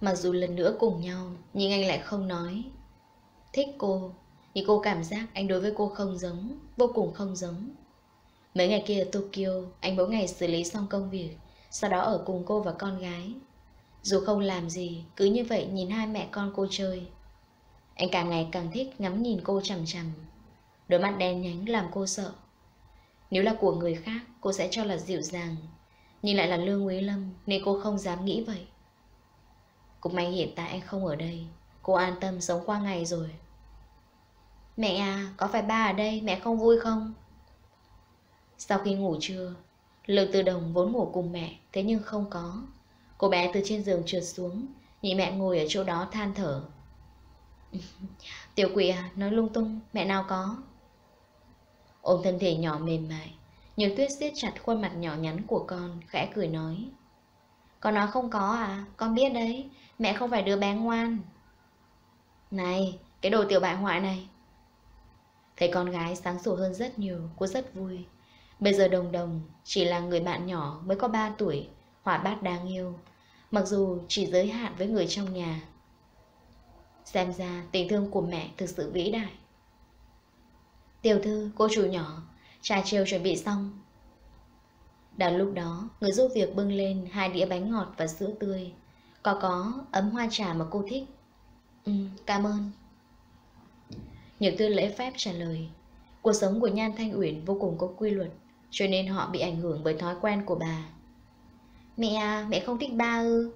Mặc dù lần nữa cùng nhau Nhưng anh lại không nói Thích cô Nhưng cô cảm giác anh đối với cô không giống Vô cùng không giống Mấy ngày kia ở Tokyo Anh mỗi ngày xử lý xong công việc Sau đó ở cùng cô và con gái Dù không làm gì Cứ như vậy nhìn hai mẹ con cô chơi Anh càng ngày càng thích ngắm nhìn cô chằm chằm Đôi mắt đen nhánh làm cô sợ Nếu là của người khác Cô sẽ cho là dịu dàng Nhưng lại là Lương Quý Lâm Nên cô không dám nghĩ vậy cũng may hiện tại anh không ở đây Cô an tâm sống qua ngày rồi Mẹ à, có phải ba ở đây mẹ không vui không? Sau khi ngủ trưa Lương Tư Đồng vốn ngủ cùng mẹ Thế nhưng không có Cô bé từ trên giường trượt xuống Nhìn mẹ ngồi ở chỗ đó than thở Tiểu quỷ à, nói lung tung Mẹ nào có Ôm thân thể nhỏ mềm mại Nhược tuyết siết chặt khuôn mặt nhỏ nhắn của con Khẽ cười nói Con nói không có à, con biết đấy Mẹ không phải đứa bé ngoan Này, cái đồ tiểu bại hoại này Thấy con gái sáng sủa hơn rất nhiều Cô rất vui Bây giờ đồng đồng chỉ là người bạn nhỏ Mới có 3 tuổi Hỏa bát đáng yêu Mặc dù chỉ giới hạn với người trong nhà Xem ra tình thương của mẹ thực sự vĩ đại Tiểu thư, cô chủ nhỏ Trà chiều chuẩn bị xong Đã lúc đó, người giúp việc bưng lên hai đĩa bánh ngọt và sữa tươi có có ấm hoa trà mà cô thích Ừ, cảm ơn Nhược tư lễ phép trả lời Cuộc sống của Nhan Thanh Uyển vô cùng có quy luật Cho nên họ bị ảnh hưởng bởi thói quen của bà Mẹ à, mẹ không thích ba ư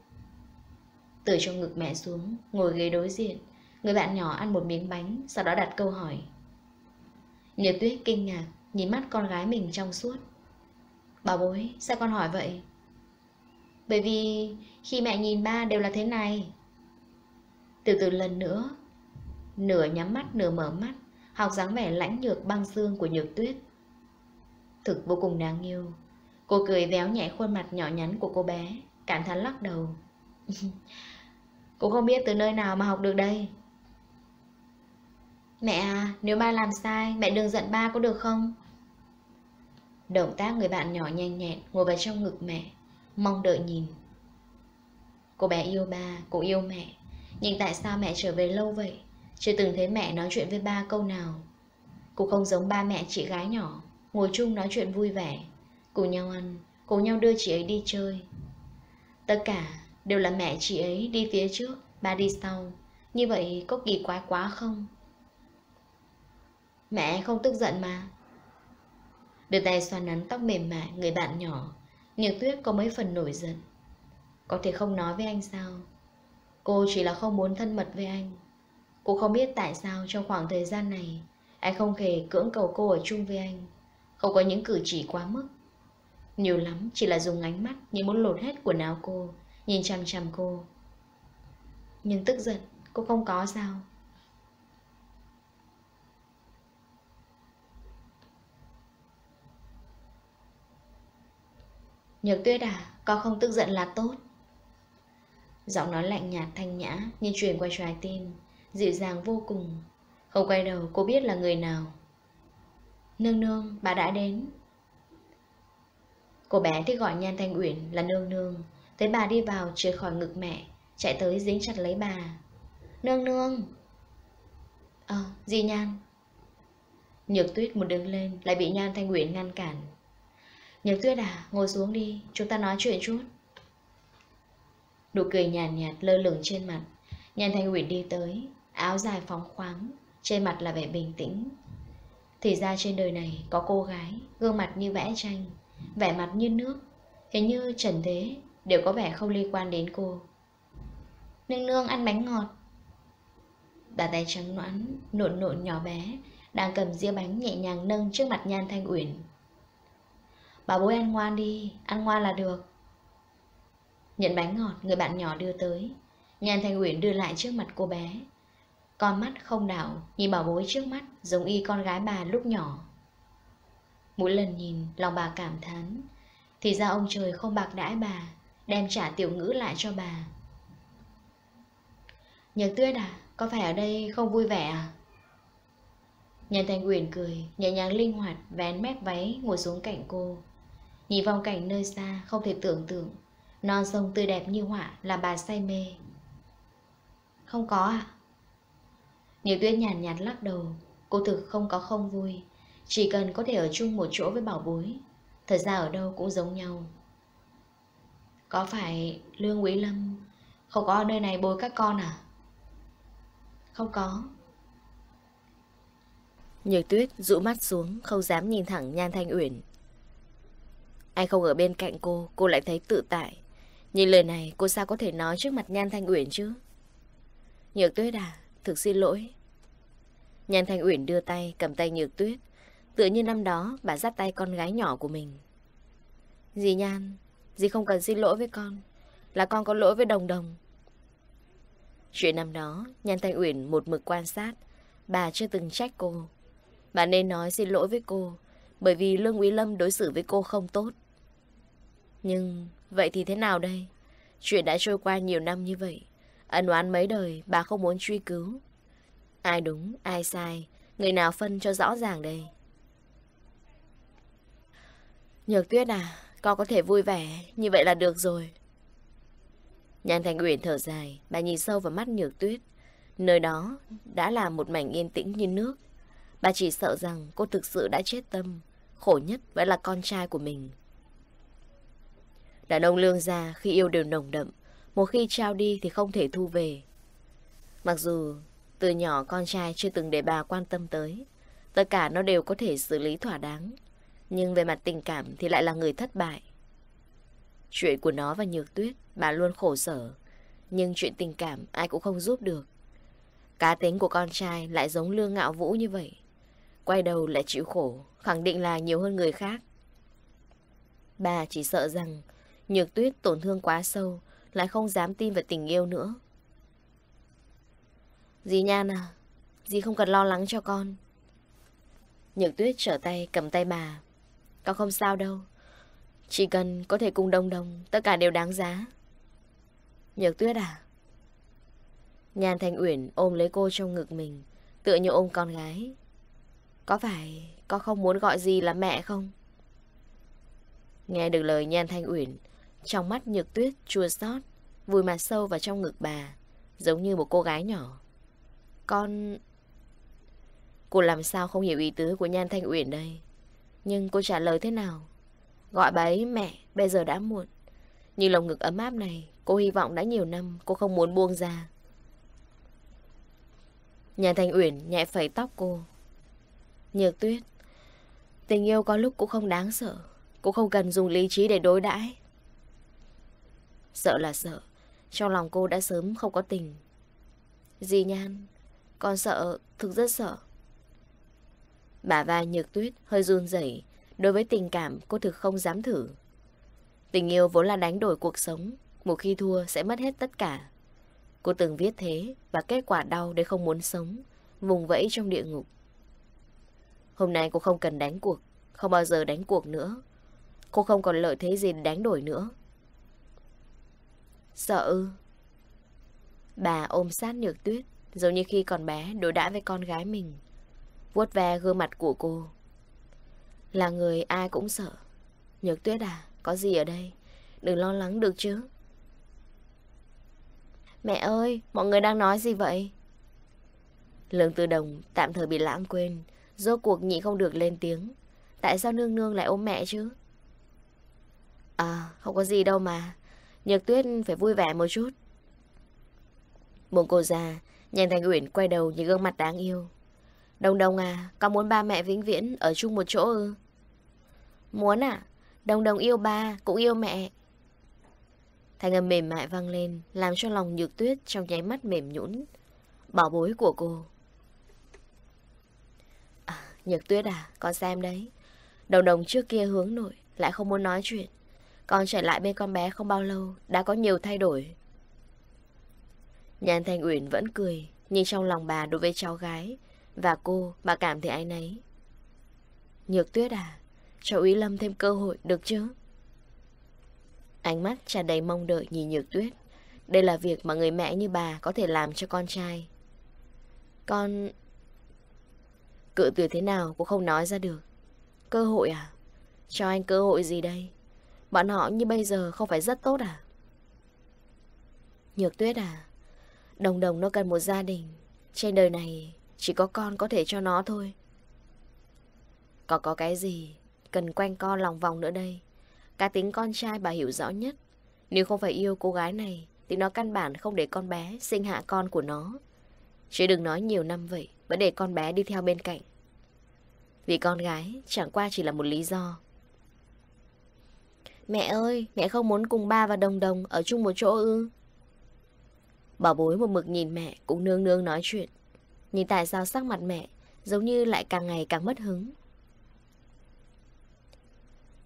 Từ trong ngực mẹ xuống, ngồi ghế đối diện Người bạn nhỏ ăn một miếng bánh, sau đó đặt câu hỏi Nhược tuyết kinh ngạc, nhìn mắt con gái mình trong suốt Bà bối, sao con hỏi vậy? Bởi vì khi mẹ nhìn ba đều là thế này Từ từ lần nữa Nửa nhắm mắt nửa mở mắt Học dáng vẻ lãnh nhược băng xương của nhược tuyết Thực vô cùng đáng yêu Cô cười véo nhẹ khuôn mặt nhỏ nhắn của cô bé Cảm thán lắc đầu cô không biết từ nơi nào mà học được đây Mẹ à, nếu ba làm sai, mẹ đừng giận ba có được không? Động tác người bạn nhỏ nhanh nhẹn ngồi vào trong ngực mẹ, mong đợi nhìn. Cô bé yêu ba, cũng yêu mẹ Nhưng tại sao mẹ trở về lâu vậy? Chưa từng thấy mẹ nói chuyện với ba câu nào Cô không giống ba mẹ chị gái nhỏ Ngồi chung nói chuyện vui vẻ Cùng nhau ăn, cùng nhau đưa chị ấy đi chơi Tất cả đều là mẹ chị ấy đi phía trước Ba đi sau Như vậy có kỳ quái quá không? Mẹ không tức giận mà Đưa tay xoa nắn tóc mềm mại người bạn nhỏ Nhược tuyết có mấy phần nổi giận có thể không nói với anh sao Cô chỉ là không muốn thân mật với anh Cô không biết tại sao trong khoảng thời gian này Anh không hề cưỡng cầu cô ở chung với anh Không có những cử chỉ quá mức Nhiều lắm chỉ là dùng ánh mắt Như muốn lột hết quần áo cô Nhìn chằm chằm cô Nhưng tức giận cô không có sao Nhược tuyết à Có không tức giận là tốt Giọng nói lạnh nhạt thanh nhã như truyền qua trái tim Dịu dàng vô cùng Không quay đầu cô biết là người nào Nương nương bà đã đến Cô bé thích gọi Nhan Thanh Uyển là nương nương Thấy bà đi vào trượt khỏi ngực mẹ Chạy tới dính chặt lấy bà Nương nương Ờ gì Nhan Nhược tuyết muốn đứng lên Lại bị Nhan Thanh Uyển ngăn cản Nhược tuyết à ngồi xuống đi Chúng ta nói chuyện chút Nụ cười nhàn nhạt, nhạt lơ lửng trên mặt Nhàn thanh Uyển đi tới Áo dài phóng khoáng Trên mặt là vẻ bình tĩnh Thì ra trên đời này có cô gái Gương mặt như vẽ tranh Vẻ mặt như nước Hình như trần thế đều có vẻ không liên quan đến cô Nương nương ăn bánh ngọt Bàn tay trắng noãn, nộn nộn nhỏ bé Đang cầm dĩa bánh nhẹ nhàng nâng trước mặt Nhan Thanh Uyển Bà bối ăn ngoan đi, ăn ngoan là được Nhận bánh ngọt người bạn nhỏ đưa tới Nhàn thanh Uyển đưa lại trước mặt cô bé Con mắt không đảo Nhìn bảo bối trước mắt Giống y con gái bà lúc nhỏ Mỗi lần nhìn lòng bà cảm thán Thì ra ông trời không bạc đãi bà Đem trả tiểu ngữ lại cho bà Nhật tuyết à Có phải ở đây không vui vẻ à Nhàn thanh Uyển cười Nhẹ nhàng linh hoạt Vén mép váy ngồi xuống cạnh cô Nhìn vòng cảnh nơi xa không thể tưởng tượng Non sông tươi đẹp như họa làm bà say mê Không có ạ à? Nhiều tuyết nhàn nhạt, nhạt lắc đầu Cô thực không có không vui Chỉ cần có thể ở chung một chỗ với bảo bối Thật ra ở đâu cũng giống nhau Có phải Lương Quý Lâm Không có ở nơi này bồi các con à Không có Nhược tuyết rũ mắt xuống Không dám nhìn thẳng Nhan Thanh Uyển Anh không ở bên cạnh cô Cô lại thấy tự tại Nhìn lời này cô sao có thể nói trước mặt Nhan Thanh Uyển chứ? Nhược tuyết à, thực xin lỗi. Nhan Thanh Uyển đưa tay, cầm tay nhược tuyết. Tựa như năm đó, bà dắt tay con gái nhỏ của mình. Dì Nhan, dì không cần xin lỗi với con. Là con có lỗi với đồng đồng. Chuyện năm đó, Nhan Thanh Uyển một mực quan sát. Bà chưa từng trách cô. Bà nên nói xin lỗi với cô. Bởi vì Lương Quý Lâm đối xử với cô không tốt. Nhưng Vậy thì thế nào đây? Chuyện đã trôi qua nhiều năm như vậy. Ân oán mấy đời, bà không muốn truy cứu. Ai đúng, ai sai, người nào phân cho rõ ràng đây. Nhược tuyết à, con có thể vui vẻ, như vậy là được rồi. nhàn Thành Uyển thở dài, bà nhìn sâu vào mắt nhược tuyết. Nơi đó đã là một mảnh yên tĩnh như nước. Bà chỉ sợ rằng cô thực sự đã chết tâm, khổ nhất vẫn là con trai của mình. Đàn ông lương gia khi yêu đều nồng đậm, một khi trao đi thì không thể thu về. Mặc dù từ nhỏ con trai chưa từng để bà quan tâm tới, tất cả nó đều có thể xử lý thỏa đáng, nhưng về mặt tình cảm thì lại là người thất bại. Chuyện của nó và Nhược Tuyết, bà luôn khổ sở, nhưng chuyện tình cảm ai cũng không giúp được. Cá tính của con trai lại giống lương ngạo vũ như vậy. Quay đầu lại chịu khổ, khẳng định là nhiều hơn người khác. Bà chỉ sợ rằng Nhược tuyết tổn thương quá sâu Lại không dám tin về tình yêu nữa Dì Nhan à Dì không cần lo lắng cho con Nhược tuyết trở tay cầm tay bà Con không sao đâu Chỉ cần có thể cùng đông đông Tất cả đều đáng giá Nhược tuyết à Nhan Thanh Uyển ôm lấy cô trong ngực mình Tựa như ôm con gái Có phải con không muốn gọi gì là mẹ không? Nghe được lời Nhan Thanh Uyển trong mắt nhược tuyết chua xót Vùi mặt sâu vào trong ngực bà Giống như một cô gái nhỏ Con... Cô làm sao không hiểu ý tứ của Nhan Thanh Uyển đây Nhưng cô trả lời thế nào Gọi bà ấy mẹ Bây giờ đã muộn Nhưng lồng ngực ấm áp này Cô hy vọng đã nhiều năm Cô không muốn buông ra Nhan Thanh Uyển nhẹ phẩy tóc cô Nhược tuyết Tình yêu có lúc cũng không đáng sợ Cô không cần dùng lý trí để đối đãi Sợ là sợ Trong lòng cô đã sớm không có tình Dì nhan Con sợ, thực rất sợ bà vai nhược tuyết hơi run rẩy Đối với tình cảm cô thực không dám thử Tình yêu vốn là đánh đổi cuộc sống Một khi thua sẽ mất hết tất cả Cô từng viết thế Và kết quả đau để không muốn sống Vùng vẫy trong địa ngục Hôm nay cô không cần đánh cuộc Không bao giờ đánh cuộc nữa Cô không còn lợi thế gì đánh đổi nữa Sợ Bà ôm sát nhược tuyết Giống như khi còn bé đối đãi với con gái mình vuốt ve gương mặt của cô Là người ai cũng sợ Nhược tuyết à Có gì ở đây Đừng lo lắng được chứ Mẹ ơi Mọi người đang nói gì vậy Lương tư đồng tạm thời bị lãng quên Rốt cuộc nhị không được lên tiếng Tại sao nương nương lại ôm mẹ chứ À không có gì đâu mà Nhược tuyết phải vui vẻ một chút. Mông cô già, nhanh thành uyển quay đầu như gương mặt đáng yêu. Đồng Đồng à, con muốn ba mẹ vĩnh viễn ở chung một chỗ ư? Muốn à? Đồng Đồng yêu ba, cũng yêu mẹ. Thành âm mềm mại vang lên, làm cho lòng nhược tuyết trong nháy mắt mềm nhũn. Bảo bối của cô. À, nhược tuyết à, con xem đấy. Đồng đồng trước kia hướng nội, lại không muốn nói chuyện. Con trở lại bên con bé không bao lâu Đã có nhiều thay đổi Nhàn Thanh Uyển vẫn cười Nhưng trong lòng bà đối với cháu gái Và cô bà cảm thấy anh ấy Nhược tuyết à Cho uy Lâm thêm cơ hội được chứ Ánh mắt tràn đầy mong đợi nhìn nhược tuyết Đây là việc mà người mẹ như bà Có thể làm cho con trai Con Cự tuyệt thế nào cũng không nói ra được Cơ hội à Cho anh cơ hội gì đây Bọn họ như bây giờ không phải rất tốt à? Nhược tuyết à? Đồng đồng nó cần một gia đình. Trên đời này chỉ có con có thể cho nó thôi. Còn có cái gì cần quanh co lòng vòng nữa đây? Cá tính con trai bà hiểu rõ nhất. Nếu không phải yêu cô gái này thì nó căn bản không để con bé sinh hạ con của nó. Chứ đừng nói nhiều năm vậy, vẫn để con bé đi theo bên cạnh. Vì con gái chẳng qua chỉ là một lý do Mẹ ơi, mẹ không muốn cùng ba và đồng đồng ở chung một chỗ ư? Bảo bối một mực nhìn mẹ cũng nương nương nói chuyện. Nhìn tại sao sắc mặt mẹ giống như lại càng ngày càng mất hứng.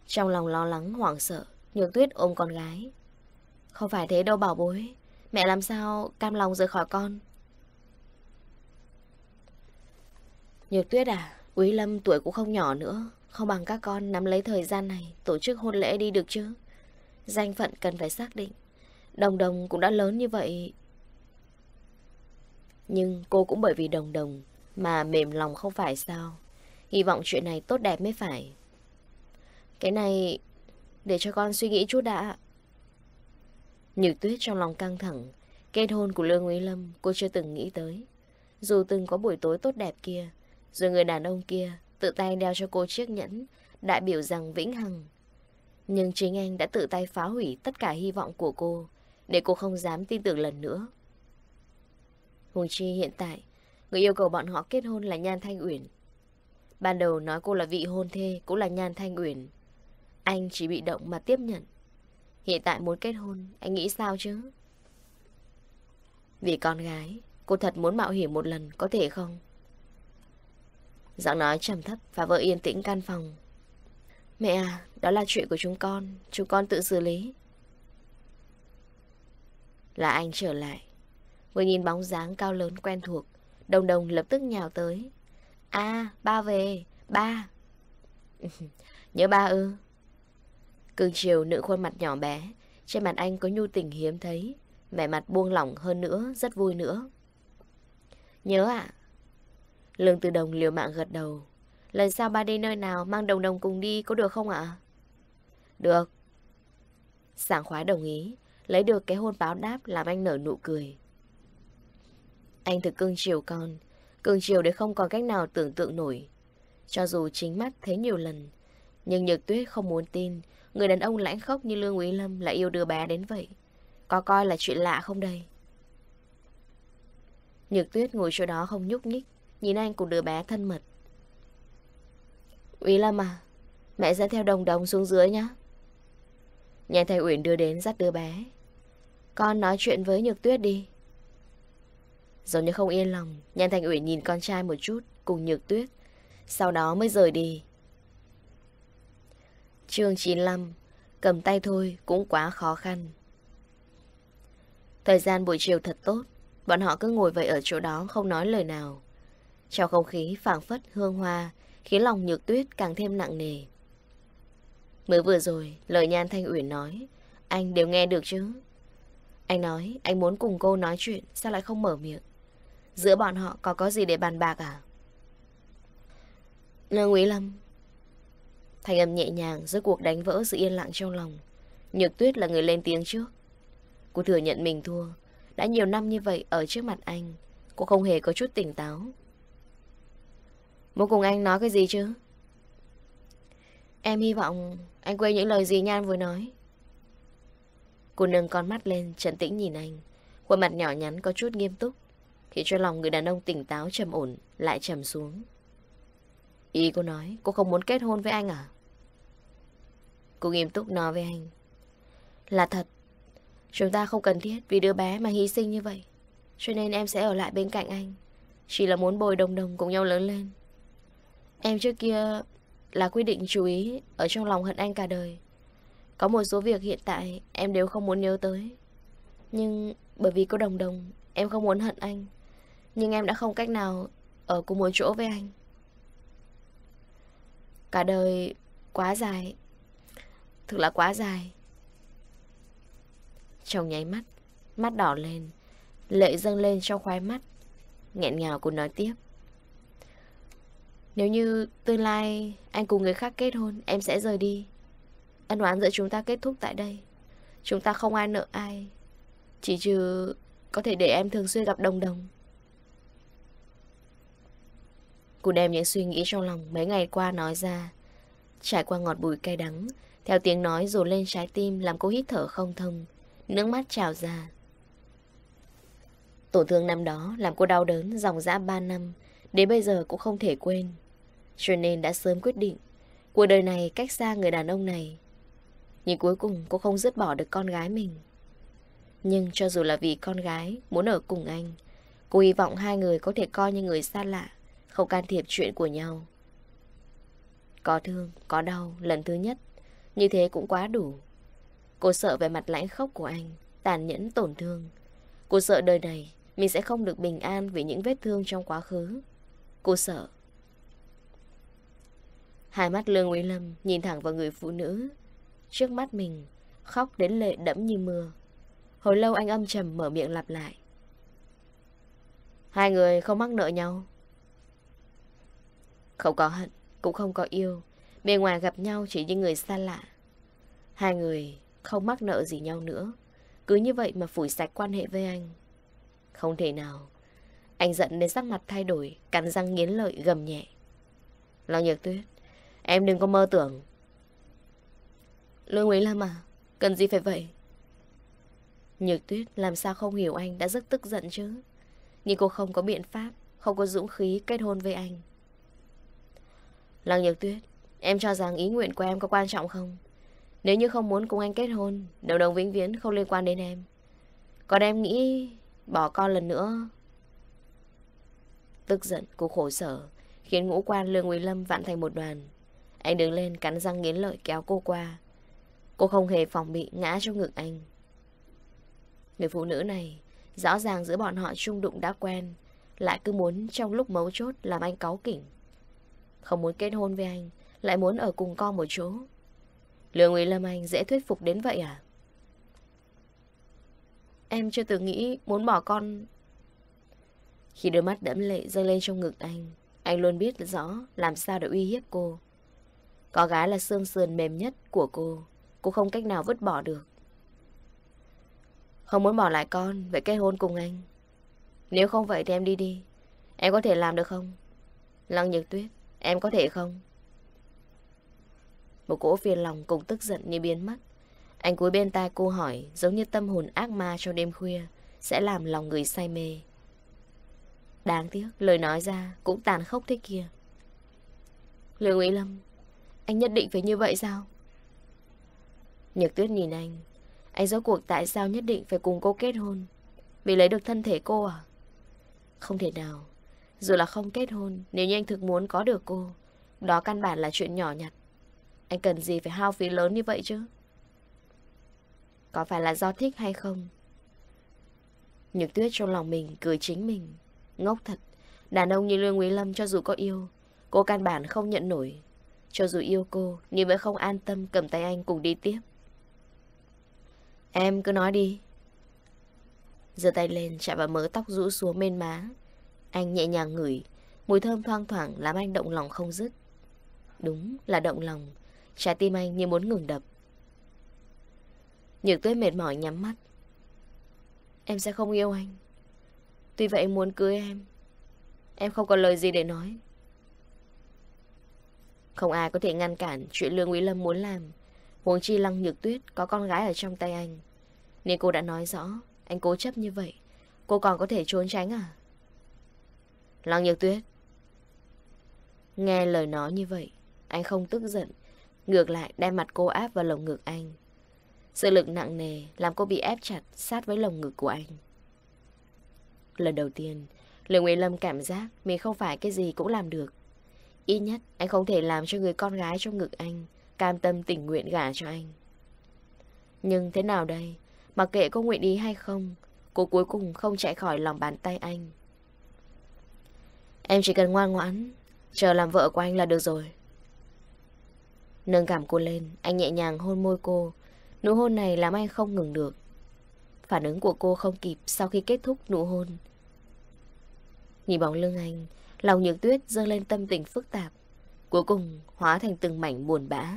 Trong lòng lo lắng hoảng sợ, nhược tuyết ôm con gái. Không phải thế đâu bảo bối, mẹ làm sao cam lòng rời khỏi con. Nhược tuyết à, Quý Lâm tuổi cũng không nhỏ nữa không bằng các con nắm lấy thời gian này Tổ chức hôn lễ đi được chứ Danh phận cần phải xác định Đồng đồng cũng đã lớn như vậy Nhưng cô cũng bởi vì đồng đồng Mà mềm lòng không phải sao Hy vọng chuyện này tốt đẹp mới phải Cái này Để cho con suy nghĩ chút đã Nhược tuyết trong lòng căng thẳng Kết hôn của Lương Quý Lâm Cô chưa từng nghĩ tới Dù từng có buổi tối tốt đẹp kia Rồi người đàn ông kia Tự tay đeo cho cô chiếc nhẫn Đại biểu rằng vĩnh hằng Nhưng chính anh đã tự tay phá hủy Tất cả hy vọng của cô Để cô không dám tin tưởng lần nữa Hùng Chi hiện tại Người yêu cầu bọn họ kết hôn là Nhan Thanh Uyển Ban đầu nói cô là vị hôn thê Cũng là Nhan Thanh Uyển Anh chỉ bị động mà tiếp nhận Hiện tại muốn kết hôn Anh nghĩ sao chứ Vì con gái Cô thật muốn mạo hiểm một lần Có thể không? Giọng nói trầm thấp và vợ yên tĩnh căn phòng. Mẹ à, đó là chuyện của chúng con, chúng con tự xử lý. Là anh trở lại. Vừa nhìn bóng dáng cao lớn quen thuộc, đồng đồng lập tức nhào tới. a à, ba về, ba. Nhớ ba ư. Cương chiều nữ khuôn mặt nhỏ bé, trên mặt anh có nhu tình hiếm thấy, mẹ mặt buông lỏng hơn nữa, rất vui nữa. Nhớ ạ, à, Lương Tư Đồng liều mạng gật đầu. Lần sau ba đi nơi nào mang đồng đồng cùng đi có được không ạ? Được. Sảng khoái đồng ý. Lấy được cái hôn báo đáp làm anh nở nụ cười. Anh thực cưng chiều con. Cưng chiều để không còn cách nào tưởng tượng nổi. Cho dù chính mắt thấy nhiều lần. Nhưng Nhược Tuyết không muốn tin. Người đàn ông lãnh khốc như Lương Quý Lâm lại yêu đưa bé đến vậy. Có coi là chuyện lạ không đây? Nhược Tuyết ngồi chỗ đó không nhúc nhích. Nhìn anh cùng đứa bé thân mật Úy Lâm à Mẹ dẫn theo đồng đồng xuống dưới nhá. Nhà thầy Uyển đưa đến dắt đứa bé Con nói chuyện với Nhược Tuyết đi Giống như không yên lòng nhà thầy Uyển nhìn con trai một chút Cùng Nhược Tuyết Sau đó mới rời đi chương 95 Cầm tay thôi cũng quá khó khăn Thời gian buổi chiều thật tốt Bọn họ cứ ngồi vậy ở chỗ đó không nói lời nào trong không khí phảng phất hương hoa, khiến lòng nhược tuyết càng thêm nặng nề. Mới vừa rồi, lời Nhan Thanh Uyển nói, anh đều nghe được chứ. Anh nói, anh muốn cùng cô nói chuyện, sao lại không mở miệng? Giữa bọn họ có có gì để bàn bạc à? Lương Quý Lâm Thanh âm nhẹ nhàng giữa cuộc đánh vỡ sự yên lặng trong lòng. Nhược tuyết là người lên tiếng trước. Cô thừa nhận mình thua. Đã nhiều năm như vậy ở trước mặt anh, cô không hề có chút tỉnh táo. Bố cùng anh nói cái gì chứ? Em hy vọng anh quên những lời gì Nhan vừa nói. Cô nâng con mắt lên, trấn tĩnh nhìn anh. Khuôn mặt nhỏ nhắn có chút nghiêm túc, khiến cho lòng người đàn ông tỉnh táo trầm ổn, lại trầm xuống. Ý cô nói, cô không muốn kết hôn với anh à? Cô nghiêm túc nói với anh. Là thật, chúng ta không cần thiết vì đứa bé mà hy sinh như vậy. Cho nên em sẽ ở lại bên cạnh anh. Chỉ là muốn bồi đồng đồng cùng nhau lớn lên. Em trước kia là quyết định chú ý ở trong lòng hận anh cả đời. Có một số việc hiện tại em đều không muốn nhớ tới. Nhưng bởi vì có đồng đồng, em không muốn hận anh. Nhưng em đã không cách nào ở cùng một chỗ với anh. Cả đời quá dài. Thực là quá dài. Chồng nháy mắt, mắt đỏ lên, lệ dâng lên trong khoái mắt. nghẹn ngào cô nói tiếp. Nếu như tương lai anh cùng người khác kết hôn Em sẽ rời đi Ân oán giữa chúng ta kết thúc tại đây Chúng ta không ai nợ ai Chỉ trừ có thể để em thường xuyên gặp đồng đồng Cô đem những suy nghĩ trong lòng mấy ngày qua nói ra Trải qua ngọt bùi cay đắng Theo tiếng nói dồn lên trái tim Làm cô hít thở không thông Nước mắt trào ra Tổn thương năm đó làm cô đau đớn dòng dã ba năm Đến bây giờ cũng không thể quên Cho nên đã sớm quyết định Cuộc đời này cách xa người đàn ông này Nhưng cuối cùng cô không dứt bỏ được con gái mình Nhưng cho dù là vì con gái Muốn ở cùng anh Cô hy vọng hai người có thể coi như người xa lạ Không can thiệp chuyện của nhau Có thương, có đau Lần thứ nhất Như thế cũng quá đủ Cô sợ về mặt lãnh khốc của anh Tàn nhẫn tổn thương Cô sợ đời này Mình sẽ không được bình an vì những vết thương trong quá khứ Cô sợ Hai mắt Lương Quý Lâm nhìn thẳng vào người phụ nữ Trước mắt mình Khóc đến lệ đẫm như mưa Hồi lâu anh âm trầm mở miệng lặp lại Hai người không mắc nợ nhau Không có hận Cũng không có yêu Bên ngoài gặp nhau chỉ như người xa lạ Hai người không mắc nợ gì nhau nữa Cứ như vậy mà phủi sạch quan hệ với anh Không thể nào anh giận đến sắc mặt thay đổi, cắn răng nghiến lợi gầm nhẹ. Lo nhược tuyết, em đừng có mơ tưởng. Lương Quý Lâm mà cần gì phải vậy? Nhược tuyết làm sao không hiểu anh đã rất tức giận chứ. Nhưng cô không có biện pháp, không có dũng khí kết hôn với anh. Lăng nhược tuyết, em cho rằng ý nguyện của em có quan trọng không? Nếu như không muốn cùng anh kết hôn, đầu đồng vĩnh viễn không liên quan đến em. Còn em nghĩ bỏ con lần nữa Tức giận, cô khổ sở, khiến ngũ quan Lương Quý Lâm vặn thành một đoàn. Anh đứng lên cắn răng nghiến lợi kéo cô qua. Cô không hề phòng bị ngã trong ngực anh. Người phụ nữ này, rõ ràng giữa bọn họ chung đụng đã quen, lại cứ muốn trong lúc mấu chốt làm anh cáu kỉnh. Không muốn kết hôn với anh, lại muốn ở cùng con một chỗ. Lương Quý Lâm Anh dễ thuyết phục đến vậy à? Em chưa từng nghĩ muốn bỏ con khi đôi mắt đẫm lệ dâng lên trong ngực anh, anh luôn biết rõ làm sao để uy hiếp cô. Có gái là xương sườn mềm nhất của cô, cô không cách nào vứt bỏ được. Không muốn bỏ lại con, vậy kết hôn cùng anh. Nếu không vậy thì em đi đi. Em có thể làm được không? Lăng nhược tuyết, em có thể không? Một cỗ phiền lòng cùng tức giận như biến mất. Anh cúi bên tai cô hỏi, giống như tâm hồn ác ma trong đêm khuya, sẽ làm lòng người say mê. Đáng tiếc lời nói ra cũng tàn khốc thế kia Lưu Ý Lâm Anh nhất định phải như vậy sao Nhược tuyết nhìn anh Anh rốt cuộc tại sao nhất định phải cùng cô kết hôn Vì lấy được thân thể cô à Không thể nào Dù là không kết hôn Nếu như anh thực muốn có được cô Đó căn bản là chuyện nhỏ nhặt Anh cần gì phải hao phí lớn như vậy chứ Có phải là do thích hay không Nhược tuyết trong lòng mình cười chính mình Ngốc thật Đàn ông như Lương Quý Lâm cho dù có yêu Cô căn bản không nhận nổi Cho dù yêu cô Nhưng vẫn không an tâm cầm tay anh cùng đi tiếp Em cứ nói đi giơ tay lên chạm vào mớ tóc rũ xuống bên má Anh nhẹ nhàng ngửi Mùi thơm thoang thoảng làm anh động lòng không dứt Đúng là động lòng Trái tim anh như muốn ngừng đập Nhược tuyết mệt mỏi nhắm mắt Em sẽ không yêu anh vì vậy muốn cưới em Em không có lời gì để nói Không ai có thể ngăn cản Chuyện Lương Quý Lâm muốn làm Huống chi Lăng Nhược Tuyết có con gái ở trong tay anh Nên cô đã nói rõ Anh cố chấp như vậy Cô còn có thể trốn tránh à Lăng Nhược Tuyết Nghe lời nói như vậy Anh không tức giận Ngược lại đem mặt cô áp vào lồng ngực anh Sự lực nặng nề làm cô bị ép chặt sát với lồng ngực của anh. Lần đầu tiên, Lương Nguyễn Lâm cảm giác mình không phải cái gì cũng làm được. Ít nhất anh không thể làm cho người con gái trong ngực anh cam tâm tình nguyện gả cho anh. Nhưng thế nào đây? Mặc kệ có nguyện ý hay không, cô cuối cùng không chạy khỏi lòng bàn tay anh. Em chỉ cần ngoan ngoãn, chờ làm vợ của anh là được rồi. Nâng cảm cô lên, anh nhẹ nhàng hôn môi cô. Nụ hôn này làm anh không ngừng được. Phản ứng của cô không kịp sau khi kết thúc nụ hôn. Nhìn bóng lưng anh, lòng nhược tuyết dâng lên tâm tình phức tạp. Cuối cùng hóa thành từng mảnh buồn bã.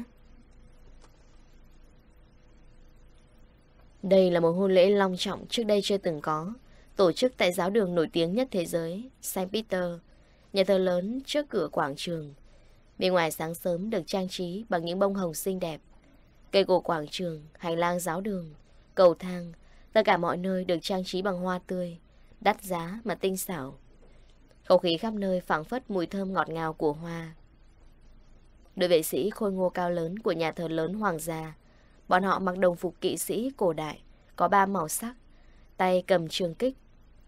Đây là một hôn lễ long trọng trước đây chưa từng có, tổ chức tại giáo đường nổi tiếng nhất thế giới, saint Peter, nhà thờ lớn trước cửa quảng trường. Bên ngoài sáng sớm được trang trí bằng những bông hồng xinh đẹp. Cây cổ quảng trường, hành lang giáo đường, cầu thang, Tất cả mọi nơi được trang trí bằng hoa tươi, đắt giá mà tinh xảo. Không khí khắp nơi phảng phất mùi thơm ngọt ngào của hoa. Đội vệ sĩ khôi ngô cao lớn của nhà thờ lớn hoàng gia, bọn họ mặc đồng phục kỵ sĩ cổ đại, có ba màu sắc, tay cầm trường kích,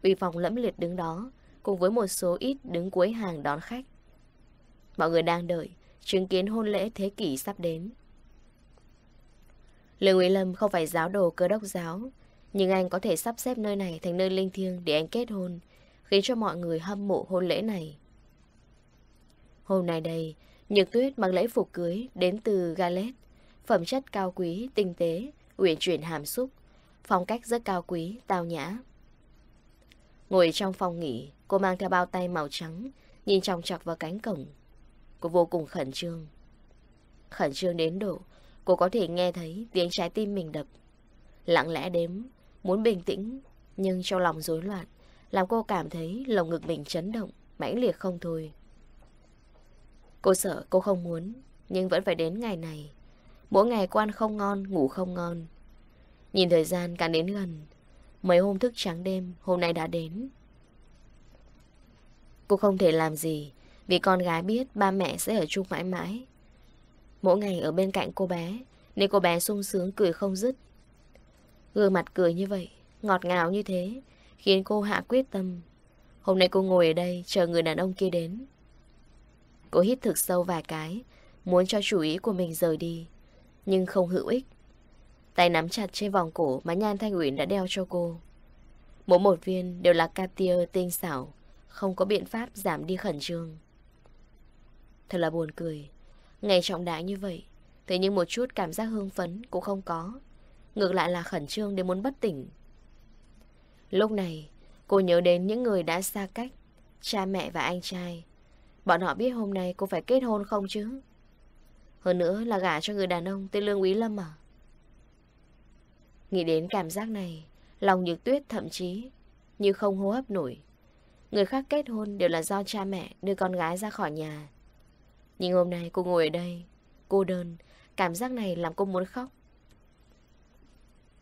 uy phòng lẫm liệt đứng đó, cùng với một số ít đứng cuối hàng đón khách. Mọi người đang đợi, chứng kiến hôn lễ thế kỷ sắp đến. Lương Nguyễn Lâm không phải giáo đồ cơ đốc giáo, nhưng anh có thể sắp xếp nơi này thành nơi linh thiêng để anh kết hôn, khiến cho mọi người hâm mộ hôn lễ này. Hôm nay đây, Nhược Tuyết mặc lễ phục cưới đến từ Galet, phẩm chất cao quý, tinh tế, uyển chuyển hàm xúc, phong cách rất cao quý, tao nhã. Ngồi trong phòng nghỉ, cô mang theo bao tay màu trắng, nhìn chòng chọc vào cánh cổng. Cô vô cùng khẩn trương. Khẩn trương đến độ, cô có thể nghe thấy tiếng trái tim mình đập. Lặng lẽ đếm, Muốn bình tĩnh Nhưng trong lòng rối loạn Làm cô cảm thấy lồng ngực mình chấn động mãnh liệt không thôi Cô sợ cô không muốn Nhưng vẫn phải đến ngày này Mỗi ngày quan không ngon Ngủ không ngon Nhìn thời gian càng đến gần Mấy hôm thức trắng đêm Hôm nay đã đến Cô không thể làm gì Vì con gái biết ba mẹ sẽ ở chung mãi mãi Mỗi ngày ở bên cạnh cô bé Nên cô bé sung sướng cười không dứt Gương mặt cười như vậy, ngọt ngào như thế, khiến cô hạ quyết tâm. Hôm nay cô ngồi ở đây chờ người đàn ông kia đến. Cô hít thực sâu vài cái, muốn cho chú ý của mình rời đi, nhưng không hữu ích. Tay nắm chặt trên vòng cổ mà Nhan Thanh Uyển đã đeo cho cô. Mỗi một viên đều là Cartier tinh xảo, không có biện pháp giảm đi khẩn trương. Thật là buồn cười. Ngày trọng đại như vậy, thế nhưng một chút cảm giác hương phấn cũng không có. Ngược lại là khẩn trương đến muốn bất tỉnh Lúc này Cô nhớ đến những người đã xa cách Cha mẹ và anh trai Bọn họ biết hôm nay cô phải kết hôn không chứ Hơn nữa là gả cho người đàn ông Tên Lương Quý Lâm à Nghĩ đến cảm giác này Lòng như tuyết thậm chí Như không hô hấp nổi Người khác kết hôn đều là do cha mẹ Đưa con gái ra khỏi nhà Nhưng hôm nay cô ngồi ở đây Cô đơn Cảm giác này làm cô muốn khóc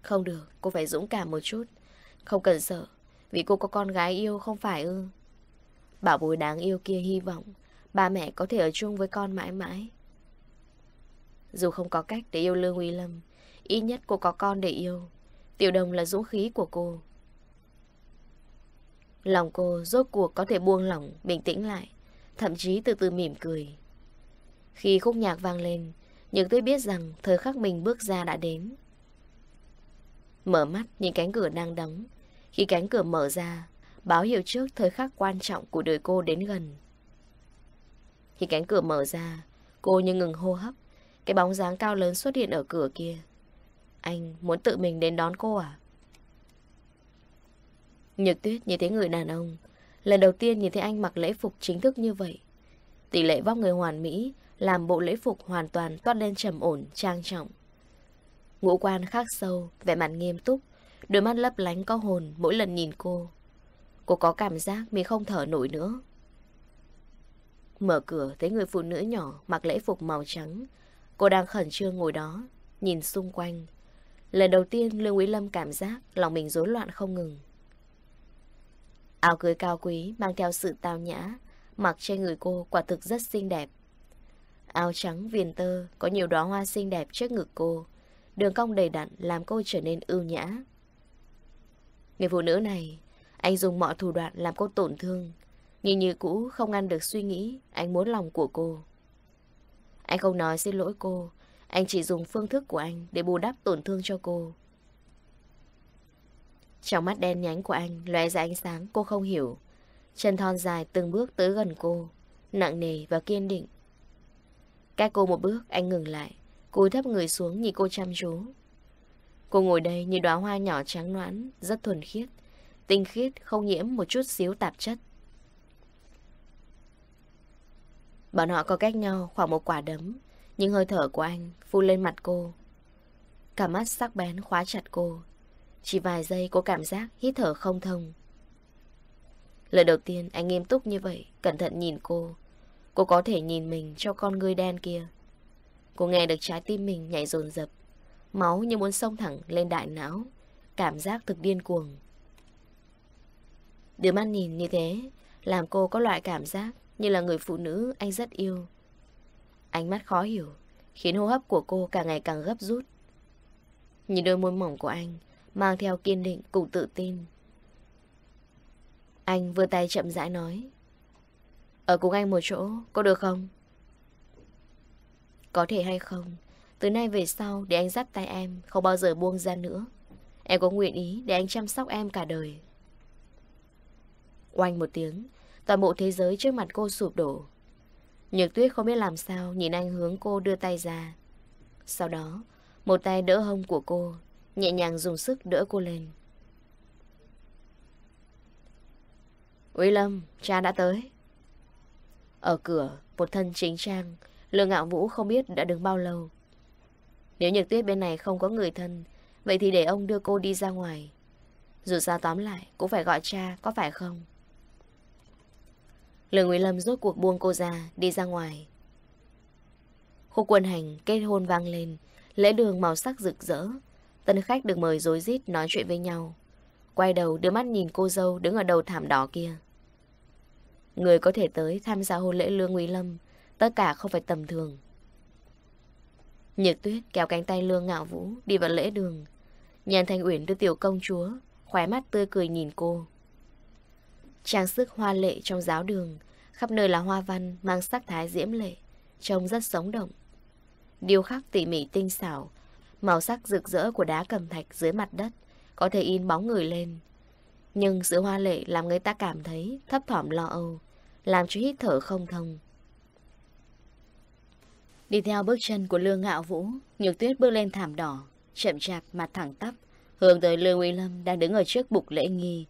không được, cô phải dũng cảm một chút Không cần sợ Vì cô có con gái yêu không phải ư Bảo bối đáng yêu kia hy vọng Ba mẹ có thể ở chung với con mãi mãi Dù không có cách để yêu Lương Huy Lâm Ít nhất cô có con để yêu Tiểu đồng là dũng khí của cô Lòng cô rốt cuộc có thể buông lỏng Bình tĩnh lại Thậm chí từ từ mỉm cười Khi khúc nhạc vang lên những tôi biết rằng thời khắc mình bước ra đã đến Mở mắt nhìn cánh cửa đang đóng Khi cánh cửa mở ra Báo hiệu trước thời khắc quan trọng của đời cô đến gần Khi cánh cửa mở ra Cô như ngừng hô hấp Cái bóng dáng cao lớn xuất hiện ở cửa kia Anh muốn tự mình đến đón cô à? Nhược tuyết nhìn thấy người đàn ông Lần đầu tiên nhìn thấy anh mặc lễ phục chính thức như vậy Tỷ lệ vóc người hoàn mỹ Làm bộ lễ phục hoàn toàn toát lên trầm ổn, trang trọng Ngũ quan khắc sâu, vẻ mặt nghiêm túc, đôi mắt lấp lánh có hồn mỗi lần nhìn cô. Cô có cảm giác mình không thở nổi nữa. Mở cửa thấy người phụ nữ nhỏ mặc lễ phục màu trắng. Cô đang khẩn trương ngồi đó, nhìn xung quanh. Lần đầu tiên Lương Quý Lâm cảm giác lòng mình rối loạn không ngừng. Áo cưới cao quý mang theo sự tao nhã, mặc trên người cô quả thực rất xinh đẹp. Áo trắng viền tơ có nhiều đóa hoa xinh đẹp trước ngực cô, đường cong đầy đặn làm cô trở nên ưu nhã. Người phụ nữ này, anh dùng mọi thủ đoạn làm cô tổn thương. Nhìn như cũ không ngăn được suy nghĩ, anh muốn lòng của cô. Anh không nói xin lỗi cô, anh chỉ dùng phương thức của anh để bù đắp tổn thương cho cô. Trong mắt đen nhánh của anh lóe ra ánh sáng cô không hiểu. Chân thon dài từng bước tới gần cô, nặng nề và kiên định. Cách cô một bước, anh ngừng lại. Cúi thấp người xuống nhìn cô chăm chú Cô ngồi đây như đóa hoa nhỏ trắng noãn Rất thuần khiết Tinh khiết không nhiễm một chút xíu tạp chất Bọn họ có cách nhau khoảng một quả đấm Nhưng hơi thở của anh phun lên mặt cô Cả mắt sắc bén khóa chặt cô Chỉ vài giây cô cảm giác hít thở không thông Lần đầu tiên anh nghiêm túc như vậy Cẩn thận nhìn cô Cô có thể nhìn mình cho con người đen kia Cô nghe được trái tim mình nhảy dồn dập Máu như muốn sông thẳng lên đại não Cảm giác thực điên cuồng Đứa mắt nhìn như thế Làm cô có loại cảm giác Như là người phụ nữ anh rất yêu Ánh mắt khó hiểu Khiến hô hấp của cô càng ngày càng gấp rút Nhìn đôi môi mỏng của anh Mang theo kiên định cùng tự tin Anh vừa tay chậm rãi nói Ở cùng anh một chỗ, có được không? Có thể hay không Từ nay về sau để anh dắt tay em Không bao giờ buông ra nữa Em có nguyện ý để anh chăm sóc em cả đời Oanh một tiếng Toàn bộ thế giới trước mặt cô sụp đổ Nhược tuyết không biết làm sao Nhìn anh hướng cô đưa tay ra Sau đó Một tay đỡ hông của cô Nhẹ nhàng dùng sức đỡ cô lên Uy Lâm, cha đã tới Ở cửa, một thân chính trang Lương Ngạo Vũ không biết đã đứng bao lâu. Nếu Nhược Tuyết bên này không có người thân, vậy thì để ông đưa cô đi ra ngoài. Dù sao tóm lại, cũng phải gọi cha, có phải không? Lương Nguyễn Lâm rốt cuộc buông cô ra, đi ra ngoài. Khu quân hành, kết hôn vang lên, lễ đường màu sắc rực rỡ. Tân khách được mời dối rít nói chuyện với nhau. Quay đầu đưa mắt nhìn cô dâu đứng ở đầu thảm đỏ kia. Người có thể tới tham gia hôn lễ Lương Nguy Lâm Tất cả không phải tầm thường Nhược tuyết kéo cánh tay lương ngạo vũ Đi vào lễ đường Nhàn thanh uyển đưa tiểu công chúa Khóe mắt tươi cười nhìn cô Trang sức hoa lệ trong giáo đường Khắp nơi là hoa văn Mang sắc thái diễm lệ Trông rất sống động Điều khắc tỉ mỉ tinh xảo Màu sắc rực rỡ của đá cầm thạch dưới mặt đất Có thể in bóng người lên Nhưng sự hoa lệ làm người ta cảm thấy Thấp thỏm lo âu Làm cho hít thở không thông Đi theo bước chân của Lương Ngạo Vũ, Nhược Tuyết bước lên thảm đỏ, chậm chạp mặt thẳng tắp, hướng tới Lương Uy Lâm đang đứng ở trước bục lễ nghi.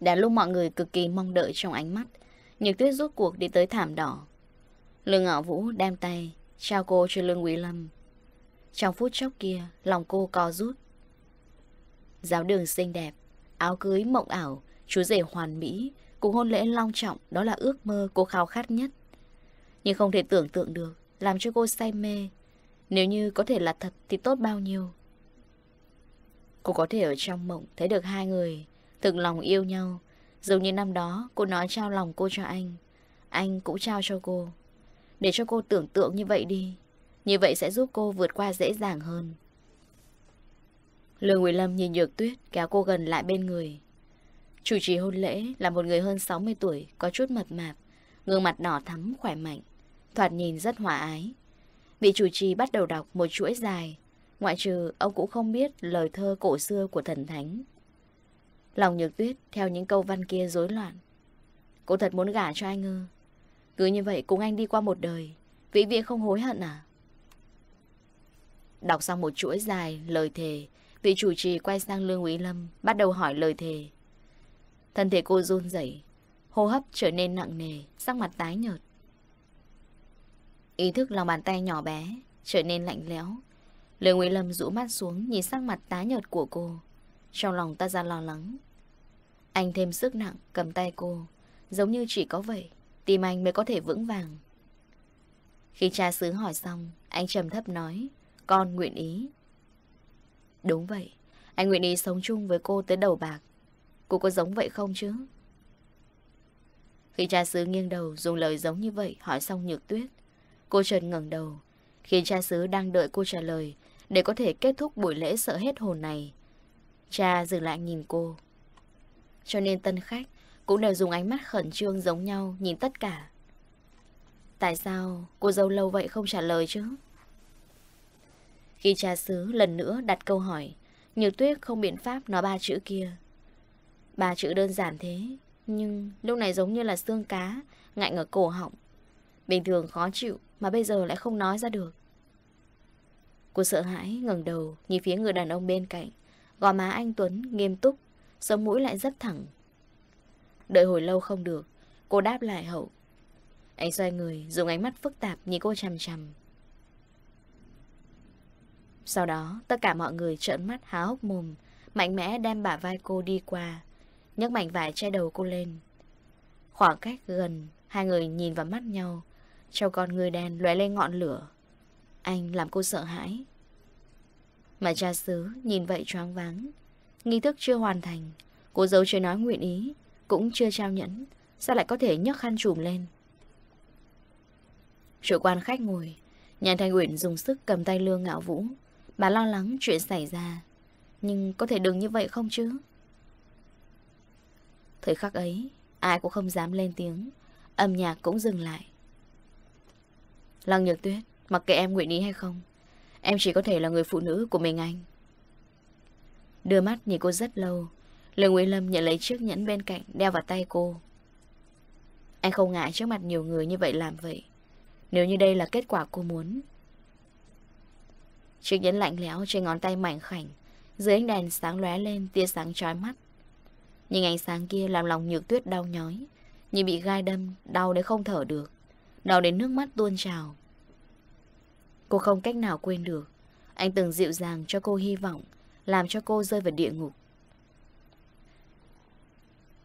Đã lúc mọi người cực kỳ mong đợi trong ánh mắt, Nhược Tuyết rút cuộc đi tới thảm đỏ. Lương Ngạo Vũ đem tay, trao cô cho Lương Uy Lâm. Trong phút chốc kia, lòng cô co rút. Giáo đường xinh đẹp, áo cưới mộng ảo, chú rể hoàn mỹ, cuộc hôn lễ long trọng đó là ước mơ cô khao khát nhất. Nhưng không thể tưởng tượng được Làm cho cô say mê Nếu như có thể là thật thì tốt bao nhiêu Cô có thể ở trong mộng Thấy được hai người Thực lòng yêu nhau Giống như năm đó cô nói trao lòng cô cho anh Anh cũng trao cho cô Để cho cô tưởng tượng như vậy đi Như vậy sẽ giúp cô vượt qua dễ dàng hơn Lương Nguyễn Lâm nhìn Nhược Tuyết kéo cô gần lại bên người. Chủ trì hôn lễ là một người hơn 60 tuổi, có chút mập mạp, gương mặt đỏ thắm, khỏe mạnh thoạt nhìn rất hòa ái. Vị chủ trì bắt đầu đọc một chuỗi dài, ngoại trừ ông cũng không biết lời thơ cổ xưa của thần thánh. Lòng nhược tuyết theo những câu văn kia rối loạn. Cô thật muốn gả cho anh ư. Cứ như vậy cùng anh đi qua một đời, vĩnh viễn không hối hận à? Đọc xong một chuỗi dài, lời thề, vị chủ trì quay sang Lương Quý Lâm, bắt đầu hỏi lời thề. Thân thể cô run rẩy, hô hấp trở nên nặng nề, sắc mặt tái nhợt. Ý thức lòng bàn tay nhỏ bé Trở nên lạnh lẽo Lương Nguyễn Lâm rũ mắt xuống Nhìn sắc mặt tá nhợt của cô Trong lòng ta ra lo lắng Anh thêm sức nặng cầm tay cô Giống như chỉ có vậy Tim anh mới có thể vững vàng Khi cha xứ hỏi xong Anh trầm thấp nói Con nguyện ý Đúng vậy Anh nguyện ý sống chung với cô tới đầu bạc Cô có giống vậy không chứ Khi cha xứ nghiêng đầu dùng lời giống như vậy Hỏi xong nhược tuyết Cô chợt ngẩng đầu, khiến cha xứ đang đợi cô trả lời để có thể kết thúc buổi lễ sợ hết hồn này. Cha dừng lại nhìn cô. Cho nên tân khách cũng đều dùng ánh mắt khẩn trương giống nhau nhìn tất cả. Tại sao cô dâu lâu vậy không trả lời chứ? Khi cha xứ lần nữa đặt câu hỏi, Như Tuyết không biện pháp nói ba chữ kia. Ba chữ đơn giản thế, nhưng lúc này giống như là xương cá, ngại ở cổ họng. Bình thường khó chịu, mà bây giờ lại không nói ra được. Cô sợ hãi ngẩng đầu nhìn phía người đàn ông bên cạnh, gò má anh Tuấn nghiêm túc, sống mũi lại rất thẳng. Đợi hồi lâu không được, cô đáp lại hậu. Anh xoay người, dùng ánh mắt phức tạp nhìn cô chằm chằm. Sau đó, tất cả mọi người trợn mắt há hốc mồm, mạnh mẽ đem bả vai cô đi qua, nhấc mảnh vải che đầu cô lên. Khoảng cách gần, hai người nhìn vào mắt nhau, trong con người đèn lóe lên ngọn lửa Anh làm cô sợ hãi Mà cha xứ nhìn vậy choáng váng Nghi thức chưa hoàn thành Cô dâu chưa nói nguyện ý Cũng chưa trao nhẫn Sao lại có thể nhấc khăn trùm lên Chủ quan khách ngồi Nhà Thanh Uyển dùng sức cầm tay Lương Ngạo Vũ Bà lo lắng chuyện xảy ra Nhưng có thể đừng như vậy không chứ Thời khắc ấy Ai cũng không dám lên tiếng Âm nhạc cũng dừng lại Lăng Nhược Tuyết, mặc kệ em nguyện ý hay không, em chỉ có thể là người phụ nữ của mình anh. Đưa mắt nhìn cô rất lâu, Lê Nguyễn Lâm nhận lấy chiếc nhẫn bên cạnh đeo vào tay cô. Anh không ngại trước mặt nhiều người như vậy làm vậy, nếu như đây là kết quả cô muốn. Chiếc nhẫn lạnh lẽo trên ngón tay mảnh khảnh, dưới ánh đèn sáng lóe lên tia sáng chói mắt. nhìn ánh sáng kia làm lòng nhược tuyết đau nhói, như bị gai đâm, đau đến không thở được. Nó đến nước mắt tuôn trào Cô không cách nào quên được Anh từng dịu dàng cho cô hy vọng Làm cho cô rơi vào địa ngục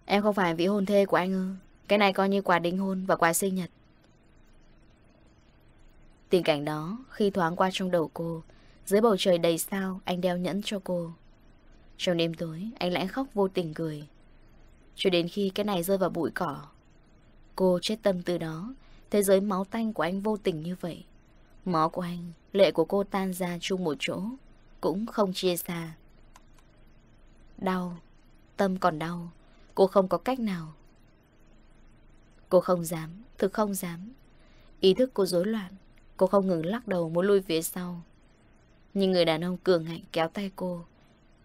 Em không phải vị hôn thê của anh ư Cái này coi như quà đính hôn và quà sinh nhật Tình cảnh đó khi thoáng qua trong đầu cô Dưới bầu trời đầy sao anh đeo nhẫn cho cô Trong đêm tối anh lại khóc vô tình cười Cho đến khi cái này rơi vào bụi cỏ Cô chết tâm từ đó Thế giới máu tanh của anh vô tình như vậy Máu của anh Lệ của cô tan ra chung một chỗ Cũng không chia xa Đau Tâm còn đau Cô không có cách nào Cô không dám Thực không dám Ý thức cô rối loạn Cô không ngừng lắc đầu muốn lui phía sau Nhưng người đàn ông cường hạnh kéo tay cô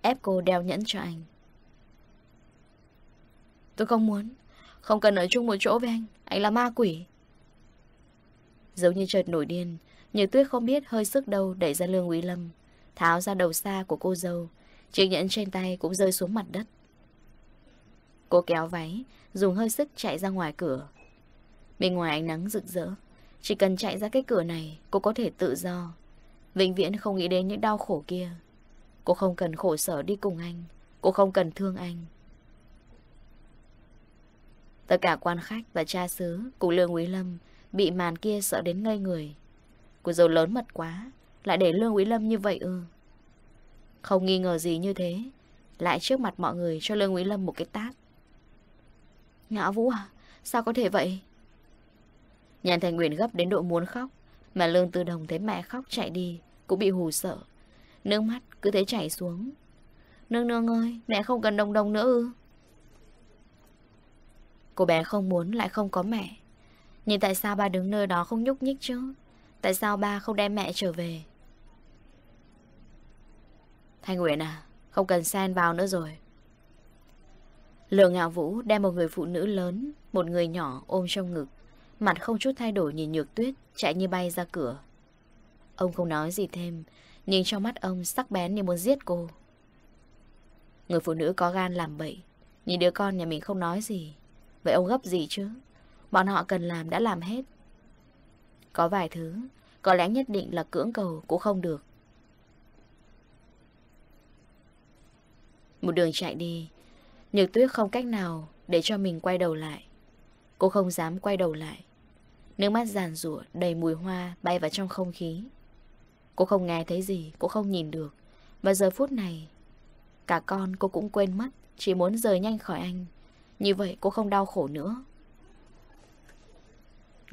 Ép cô đeo nhẫn cho anh Tôi không muốn Không cần ở chung một chỗ với anh Anh là ma quỷ Giống như chợt nổi điên Nhược tuyết không biết hơi sức đâu đẩy ra lương Quý Lâm Tháo ra đầu xa của cô dâu Chiếc nhẫn trên tay cũng rơi xuống mặt đất Cô kéo váy Dùng hơi sức chạy ra ngoài cửa Bên ngoài ánh nắng rực rỡ Chỉ cần chạy ra cái cửa này Cô có thể tự do Vĩnh viễn không nghĩ đến những đau khổ kia Cô không cần khổ sở đi cùng anh Cô không cần thương anh Tất cả quan khách và cha xứ Cùng Lương Quý Lâm Bị màn kia sợ đến ngây người Cô dâu lớn mật quá Lại để Lương Quý Lâm như vậy ư Không nghi ngờ gì như thế Lại trước mặt mọi người cho Lương Quý Lâm một cái tát Ngã Vũ à Sao có thể vậy Nhàn Thành Nguyễn gấp đến độ muốn khóc Mà Lương Tư Đồng thấy mẹ khóc chạy đi Cũng bị hù sợ Nước mắt cứ thế chảy xuống Nương nương ơi mẹ không cần đồng đồng nữa ư Cô bé không muốn lại không có mẹ nhưng tại sao ba đứng nơi đó không nhúc nhích chứ Tại sao ba không đem mẹ trở về Thanh Nguyễn à Không cần sen vào nữa rồi Lừa ngạo vũ đem một người phụ nữ lớn Một người nhỏ ôm trong ngực Mặt không chút thay đổi nhìn nhược tuyết Chạy như bay ra cửa Ông không nói gì thêm nhìn trong mắt ông sắc bén như muốn giết cô Người phụ nữ có gan làm bậy Nhìn đứa con nhà mình không nói gì Vậy ông gấp gì chứ Bọn họ cần làm đã làm hết Có vài thứ Có lẽ nhất định là cưỡng cầu cũng không được Một đường chạy đi Nhược tuyết không cách nào Để cho mình quay đầu lại Cô không dám quay đầu lại Nước mắt giàn rủa đầy mùi hoa Bay vào trong không khí Cô không nghe thấy gì Cô không nhìn được Và giờ phút này Cả con cô cũng quên mất Chỉ muốn rời nhanh khỏi anh Như vậy cô không đau khổ nữa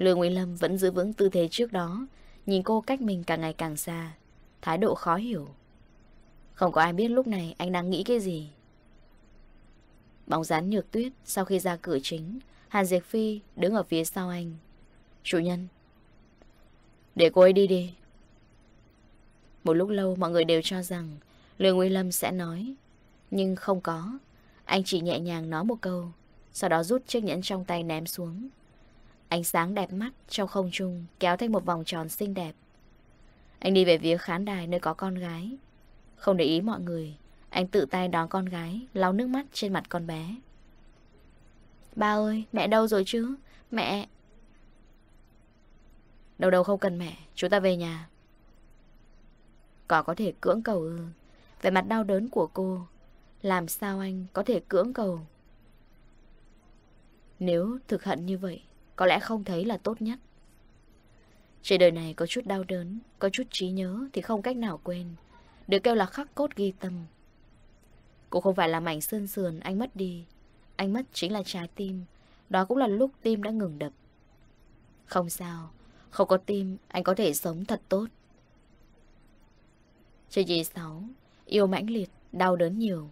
Lương Nguyễn Lâm vẫn giữ vững tư thế trước đó, nhìn cô cách mình càng ngày càng xa, thái độ khó hiểu. Không có ai biết lúc này anh đang nghĩ cái gì. Bóng dán nhược tuyết sau khi ra cửa chính, Hàn Diệp Phi đứng ở phía sau anh. Chủ nhân. Để cô ấy đi đi. Một lúc lâu mọi người đều cho rằng Lương Nguyễn Lâm sẽ nói. Nhưng không có. Anh chỉ nhẹ nhàng nói một câu, sau đó rút chiếc nhẫn trong tay ném xuống. Ánh sáng đẹp mắt trong không trung kéo thành một vòng tròn xinh đẹp. Anh đi về phía khán đài nơi có con gái. Không để ý mọi người, anh tự tay đón con gái, lau nước mắt trên mặt con bé. Ba ơi, mẹ đâu rồi chứ? Mẹ... Đầu đầu không cần mẹ, chúng ta về nhà. Cỏ có thể cưỡng cầu ư. Về mặt đau đớn của cô, làm sao anh có thể cưỡng cầu? Nếu thực hận như vậy, có lẽ không thấy là tốt nhất Trên đời này có chút đau đớn Có chút trí nhớ thì không cách nào quên Được kêu là khắc cốt ghi tâm Cũng không phải là mảnh sơn sườn anh mất đi Anh mất chính là trái tim Đó cũng là lúc tim đã ngừng đập Không sao Không có tim anh có thể sống thật tốt Chơi gì sáu, Yêu mãnh liệt, đau đớn nhiều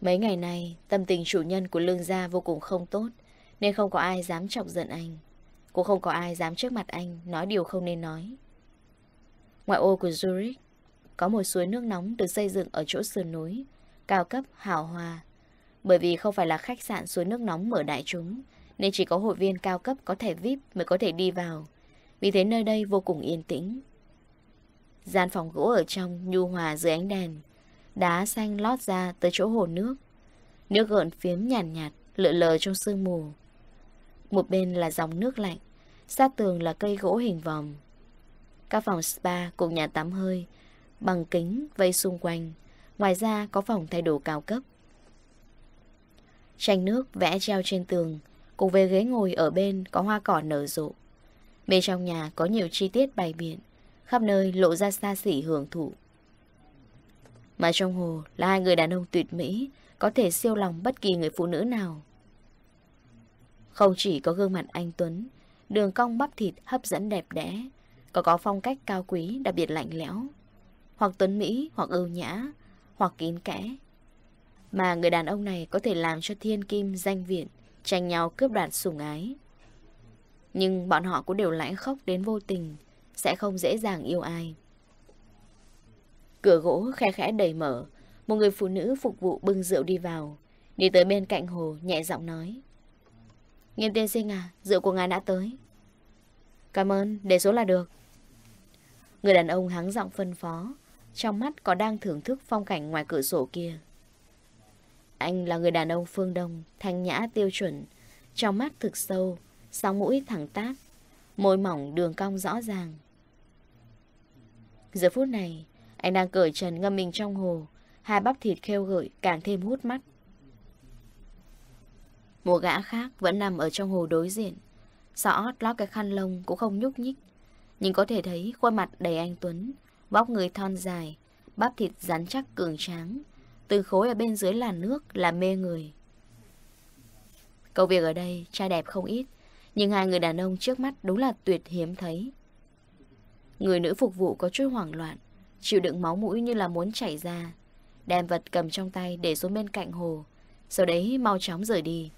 Mấy ngày nay, tâm tình chủ nhân của lương gia vô cùng không tốt nên không có ai dám chọc giận anh Cũng không có ai dám trước mặt anh Nói điều không nên nói Ngoại ô của Zurich Có một suối nước nóng được xây dựng ở chỗ sườn núi Cao cấp, hào hòa Bởi vì không phải là khách sạn suối nước nóng mở đại chúng Nên chỉ có hội viên cao cấp có thẻ VIP mới có thể đi vào Vì thế nơi đây vô cùng yên tĩnh Gian phòng gỗ ở trong nhu hòa dưới ánh đèn Đá xanh lót ra tới chỗ hồ nước Nước gợn phiếm nhàn nhạt, nhạt lượn lờ trong sương mù một bên là dòng nước lạnh Sát tường là cây gỗ hình vòng Các phòng spa cùng nhà tắm hơi Bằng kính vây xung quanh Ngoài ra có phòng thay đồ cao cấp Tranh nước vẽ treo trên tường Cùng với ghế ngồi ở bên có hoa cỏ nở rộ Bên trong nhà có nhiều chi tiết bày biện Khắp nơi lộ ra xa xỉ hưởng thụ Mà trong hồ là hai người đàn ông tuyệt mỹ Có thể siêu lòng bất kỳ người phụ nữ nào không chỉ có gương mặt anh Tuấn, đường cong bắp thịt hấp dẫn đẹp đẽ, có có phong cách cao quý đặc biệt lạnh lẽo, hoặc Tuấn Mỹ, hoặc ưu nhã, hoặc kín kẽ. Mà người đàn ông này có thể làm cho thiên kim danh viện, tranh nhau cướp đoạt sủng ái. Nhưng bọn họ cũng đều lãnh khóc đến vô tình, sẽ không dễ dàng yêu ai. Cửa gỗ khe khẽ đẩy mở, một người phụ nữ phục vụ bưng rượu đi vào, đi tới bên cạnh hồ nhẹ giọng nói. Nghiêm tiên sinh à, rượu của ngài đã tới. Cảm ơn, để số là được. Người đàn ông hắng giọng phân phó, trong mắt có đang thưởng thức phong cảnh ngoài cửa sổ kia. Anh là người đàn ông phương Đông, thanh nhã tiêu chuẩn, trong mắt thực sâu, sóng mũi thẳng tát, môi mỏng đường cong rõ ràng. Giờ phút này, anh đang cởi trần ngâm mình trong hồ, hai bắp thịt kheo gợi càng thêm hút mắt. Một gã khác vẫn nằm ở trong hồ đối diện. Rõ lót cái khăn lông cũng không nhúc nhích. Nhưng có thể thấy khuôn mặt đầy anh Tuấn, vóc người thon dài, bắp thịt rắn chắc cường tráng. từ khối ở bên dưới là nước là mê người. Công việc ở đây trai đẹp không ít, nhưng hai người đàn ông trước mắt đúng là tuyệt hiếm thấy. Người nữ phục vụ có chút hoảng loạn, chịu đựng máu mũi như là muốn chảy ra. Đem vật cầm trong tay để xuống bên cạnh hồ, sau đấy mau chóng rời đi.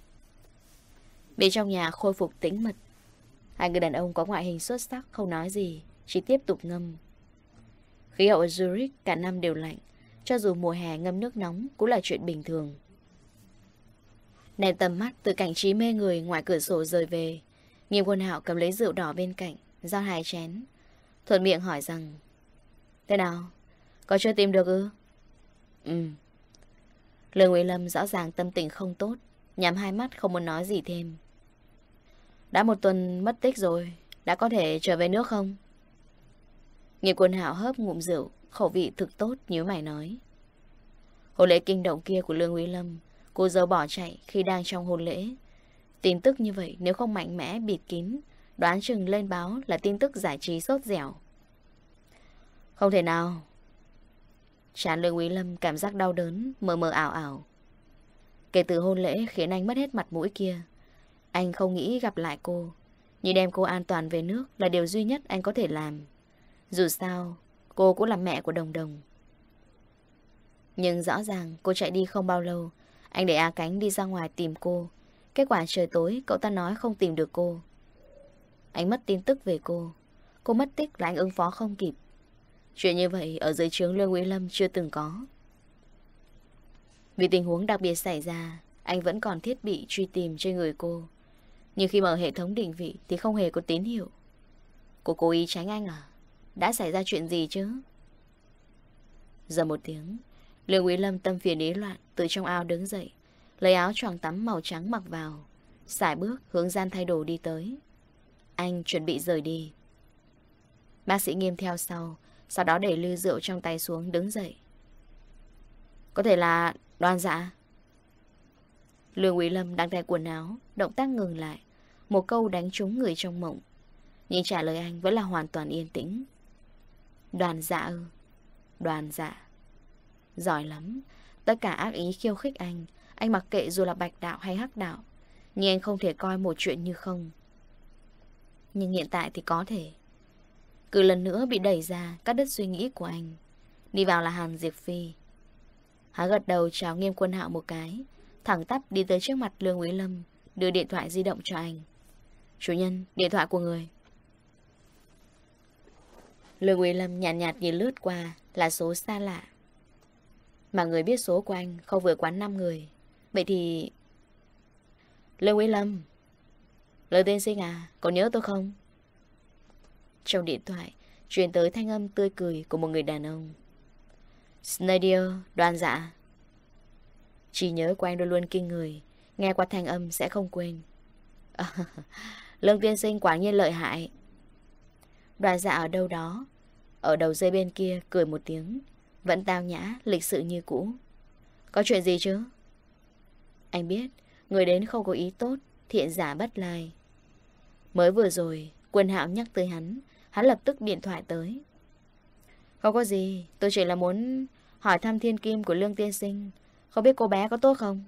Bên trong nhà khôi phục tĩnh mật Hai người đàn ông có ngoại hình xuất sắc Không nói gì, chỉ tiếp tục ngâm Khí hậu ở Zurich cả năm đều lạnh Cho dù mùa hè ngâm nước nóng Cũng là chuyện bình thường Nèm tầm mắt từ cảnh trí mê người Ngoài cửa sổ rời về Nghiêm quân hạo cầm lấy rượu đỏ bên cạnh Giao hai chén Thuận miệng hỏi rằng Thế nào? Có chưa tìm được ư? Ừ Lương Nguyễn Lâm rõ ràng tâm tình không tốt Nhắm hai mắt không muốn nói gì thêm đã một tuần mất tích rồi Đã có thể trở về nước không Nghiệp quân hảo hớp ngụm rượu Khẩu vị thực tốt như mày nói Hôn lễ kinh động kia của Lương quý Lâm Cô dâu bỏ chạy khi đang trong hôn lễ Tin tức như vậy nếu không mạnh mẽ bịt kín Đoán chừng lên báo là tin tức giải trí sốt dẻo Không thể nào Chán Lương quý Lâm cảm giác đau đớn Mờ mờ ảo ảo Kể từ hôn lễ khiến anh mất hết mặt mũi kia anh không nghĩ gặp lại cô Nhưng đem cô an toàn về nước Là điều duy nhất anh có thể làm Dù sao cô cũng là mẹ của Đồng Đồng Nhưng rõ ràng cô chạy đi không bao lâu Anh để A Cánh đi ra ngoài tìm cô Kết quả trời tối cậu ta nói không tìm được cô Anh mất tin tức về cô Cô mất tích là anh ứng phó không kịp Chuyện như vậy ở dưới trướng Lương Nguyễn Lâm chưa từng có Vì tình huống đặc biệt xảy ra Anh vẫn còn thiết bị truy tìm trên người cô nhưng khi mở hệ thống định vị Thì không hề có tín hiệu Cô cố ý tránh anh à Đã xảy ra chuyện gì chứ Giờ một tiếng Lương Quý Lâm tâm phiền ý loạn Từ trong ao đứng dậy Lấy áo choàng tắm màu trắng mặc vào Xài bước hướng gian thay đồ đi tới Anh chuẩn bị rời đi Bác sĩ nghiêm theo sau Sau đó để lư rượu trong tay xuống đứng dậy Có thể là đoan dạ Lương Quý Lâm đang thay quần áo Động tác ngừng lại một câu đánh trúng người trong mộng Nhưng trả lời anh vẫn là hoàn toàn yên tĩnh Đoàn dạ ư Đoàn dạ Giỏi lắm Tất cả ác ý khiêu khích anh Anh mặc kệ dù là bạch đạo hay hắc đạo Nhưng anh không thể coi một chuyện như không Nhưng hiện tại thì có thể Cứ lần nữa bị đẩy ra các đứt suy nghĩ của anh Đi vào là Hàn Diệp Phi hắn gật đầu chào nghiêm quân hạo một cái Thẳng tắp đi tới trước mặt Lương Quý Lâm Đưa điện thoại di động cho anh Chủ nhân, điện thoại của người. Lương Uy Lâm nhàn nhạt, nhạt nhìn lướt qua là số xa lạ. Mà người biết số của anh không vừa quán 5 người. Vậy thì... Lương Uy Lâm. Lương tiên sinh à, có nhớ tôi không? Trong điện thoại, truyền tới thanh âm tươi cười của một người đàn ông. Snadio, đoan dạ. Chỉ nhớ của anh luôn luôn kinh người, nghe qua thanh âm sẽ không quên. Lương tiên sinh quả nhiên lợi hại. Đoàn dạ ở đâu đó, ở đầu dây bên kia cười một tiếng, vẫn tao nhã, lịch sự như cũ. Có chuyện gì chứ? Anh biết, người đến không có ý tốt, thiện giả bất lai. Mới vừa rồi, quân hạo nhắc tới hắn, hắn lập tức điện thoại tới. Không có gì, tôi chỉ là muốn hỏi thăm thiên kim của Lương Tiên Sinh. Không biết cô bé có tốt không?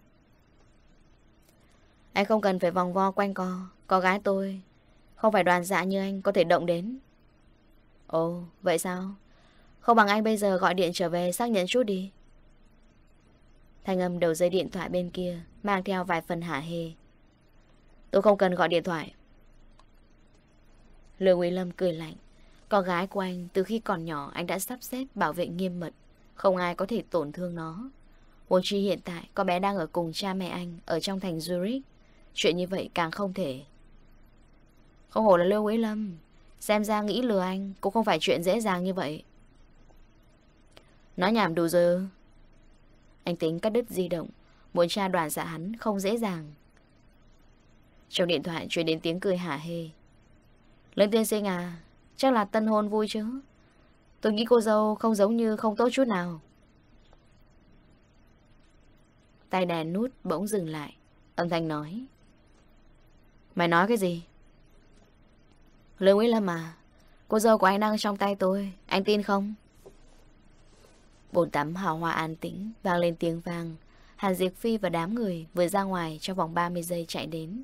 Anh không cần phải vòng vo quanh co. Có gái tôi Không phải đoàn dạ như anh có thể động đến Ồ vậy sao Không bằng anh bây giờ gọi điện trở về xác nhận chút đi Thanh âm đầu dây điện thoại bên kia Mang theo vài phần hả hề Tôi không cần gọi điện thoại Lương Nguyễn Lâm cười lạnh Con gái của anh từ khi còn nhỏ Anh đã sắp xếp bảo vệ nghiêm mật Không ai có thể tổn thương nó Huống chi hiện tại con bé đang ở cùng cha mẹ anh Ở trong thành Zurich Chuyện như vậy càng không thể không hổ là Lưu Quý Lâm Xem ra nghĩ lừa anh Cũng không phải chuyện dễ dàng như vậy Nói nhảm đủ rồi Anh tính cắt đứt di động Muốn tra đoàn giả hắn không dễ dàng Trong điện thoại truyền đến tiếng cười hả hê lớn tiên sinh à Chắc là tân hôn vui chứ Tôi nghĩ cô dâu không giống như không tốt chút nào Tay đèn nút bỗng dừng lại Âm thanh nói Mày nói cái gì Lương Nguyễn Lâm à Cô dâu của anh đang trong tay tôi Anh tin không Bồn tắm hào hoa an tĩnh Vang lên tiếng vang Hàn Diệp Phi và đám người vừa ra ngoài Trong vòng 30 giây chạy đến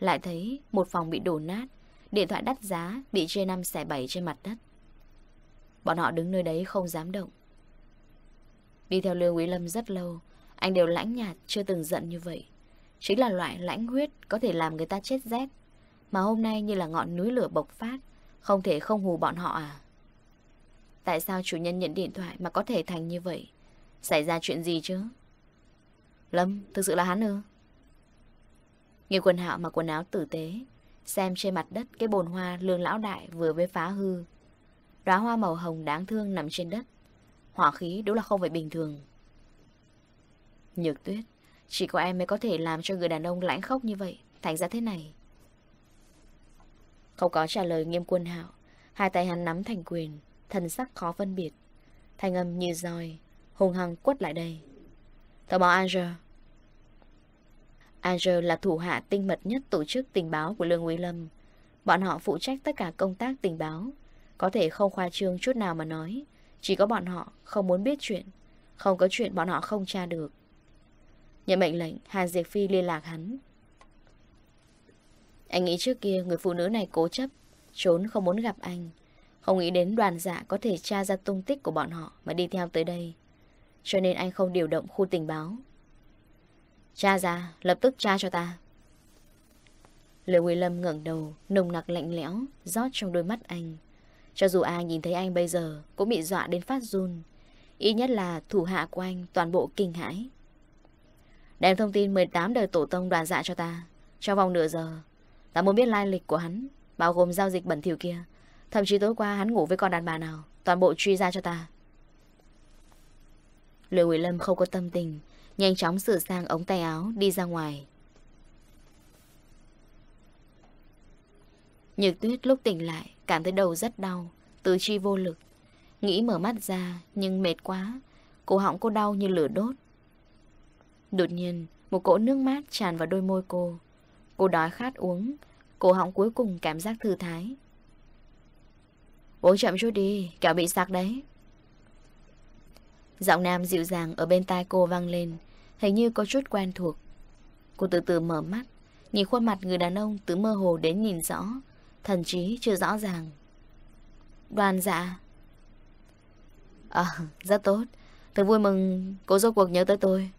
Lại thấy một phòng bị đổ nát Điện thoại đắt giá bị chê 5 xẻ 7 trên mặt đất Bọn họ đứng nơi đấy không dám động Đi theo Lương Quý Lâm rất lâu Anh đều lãnh nhạt chưa từng giận như vậy Chính là loại lãnh huyết Có thể làm người ta chết rét mà hôm nay như là ngọn núi lửa bộc phát Không thể không hù bọn họ à Tại sao chủ nhân nhận điện thoại Mà có thể thành như vậy Xảy ra chuyện gì chứ Lâm thực sự là hắn ư Nghe quần hạo mà quần áo tử tế Xem trên mặt đất cái bồn hoa lương lão đại vừa với phá hư Đóa hoa màu hồng đáng thương nằm trên đất Hỏa khí đúng là không phải bình thường Nhược tuyết Chỉ có em mới có thể làm cho người đàn ông lãnh khóc như vậy Thành ra thế này không có trả lời nghiêm quân hạo Hai tay hắn nắm thành quyền Thần sắc khó phân biệt Thanh âm như roi Hùng hăng quất lại đây Tờ báo Angel Angel là thủ hạ tinh mật nhất tổ chức tình báo của Lương Quý Lâm Bọn họ phụ trách tất cả công tác tình báo Có thể không khoa trương chút nào mà nói Chỉ có bọn họ không muốn biết chuyện Không có chuyện bọn họ không tra được Nhận mệnh lệnh Hàn diệt Phi liên lạc hắn anh nghĩ trước kia người phụ nữ này cố chấp, trốn không muốn gặp anh. Không nghĩ đến đoàn dạ có thể tra ra tung tích của bọn họ mà đi theo tới đây. Cho nên anh không điều động khu tình báo. tra ra, lập tức tra cho ta. Lê Quy Lâm ngẩng đầu, nồng nặc lạnh lẽo, rót trong đôi mắt anh. Cho dù ai nhìn thấy anh bây giờ cũng bị dọa đến phát run. Ít nhất là thủ hạ của anh toàn bộ kinh hãi. Đem thông tin 18 đời tổ tông đoàn dạ cho ta. Trong vòng nửa giờ, Ta muốn biết lai lịch của hắn Bao gồm giao dịch bẩn thỉu kia Thậm chí tối qua hắn ngủ với con đàn bà nào Toàn bộ truy ra cho ta Lưu Quỳ Lâm không có tâm tình Nhanh chóng sửa sang ống tay áo Đi ra ngoài Nhược tuyết lúc tỉnh lại Cảm thấy đầu rất đau Tứ chi vô lực Nghĩ mở mắt ra nhưng mệt quá Cổ họng cô đau như lửa đốt Đột nhiên Một cỗ nước mát tràn vào đôi môi cô Cô đói khát uống cô họng cuối cùng cảm giác thư thái Uống chậm chút đi Kẻo bị sạc đấy Giọng nam dịu dàng ở bên tai cô vang lên Hình như có chút quen thuộc Cô từ từ mở mắt Nhìn khuôn mặt người đàn ông từ mơ hồ đến nhìn rõ Thần trí chưa rõ ràng Đoàn dạ Ờ rất tốt Thật vui mừng cô rốt cuộc nhớ tới tôi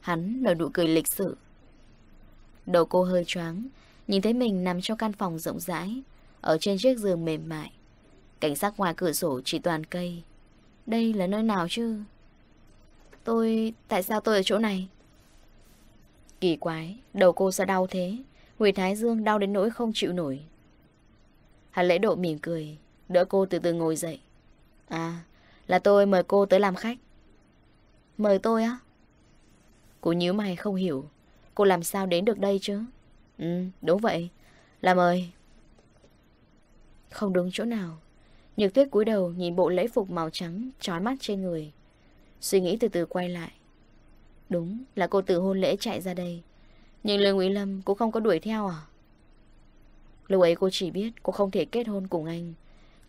Hắn nở nụ cười lịch sự Đầu cô hơi choáng Nhìn thấy mình nằm trong căn phòng rộng rãi Ở trên chiếc giường mềm mại Cảnh sát ngoài cửa sổ chỉ toàn cây Đây là nơi nào chứ Tôi... Tại sao tôi ở chỗ này? Kỳ quái Đầu cô sao đau thế Huy Thái Dương đau đến nỗi không chịu nổi Hắn lễ độ mỉm cười Đỡ cô từ từ ngồi dậy À là tôi mời cô tới làm khách Mời tôi á Cô nhíu mày không hiểu Cô làm sao đến được đây chứ Ừ đúng vậy Làm ơi Không đúng chỗ nào Nhược tuyết cúi đầu nhìn bộ lễ phục màu trắng Trói mắt trên người Suy nghĩ từ từ quay lại Đúng là cô từ hôn lễ chạy ra đây Nhưng Lương nguy Lâm cô không có đuổi theo à Lúc ấy cô chỉ biết cô không thể kết hôn cùng anh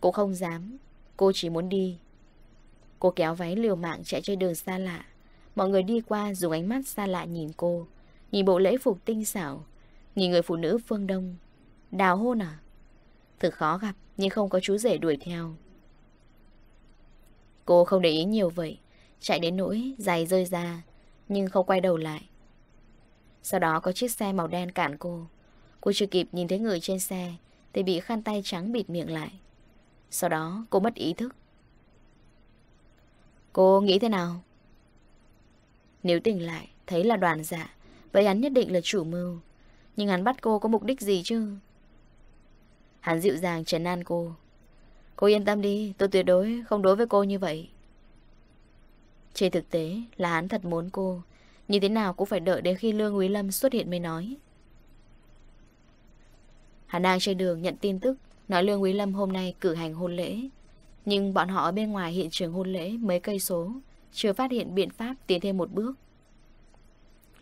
Cô không dám Cô chỉ muốn đi Cô kéo váy liều mạng chạy trên đường xa lạ Mọi người đi qua dùng ánh mắt xa lạ nhìn cô Nhìn bộ lễ phục tinh xảo Nhìn người phụ nữ phương đông Đào hôn à Thực khó gặp nhưng không có chú rể đuổi theo Cô không để ý nhiều vậy Chạy đến nỗi giày rơi ra Nhưng không quay đầu lại Sau đó có chiếc xe màu đen cản cô Cô chưa kịp nhìn thấy người trên xe Thì bị khăn tay trắng bịt miệng lại Sau đó cô mất ý thức Cô nghĩ thế nào? Nếu tỉnh lại Thấy là đoàn dạ Vậy hắn nhất định là chủ mưu Nhưng hắn bắt cô có mục đích gì chứ Hắn dịu dàng trấn an cô Cô yên tâm đi Tôi tuyệt đối không đối với cô như vậy Trên thực tế là hắn thật muốn cô Như thế nào cũng phải đợi đến khi Lương Quý Lâm xuất hiện mới nói Hắn đang trên đường nhận tin tức Nói Lương Quý Lâm hôm nay cử hành hôn lễ Nhưng bọn họ ở bên ngoài hiện trường hôn lễ mấy cây số Chưa phát hiện biện pháp tiến thêm một bước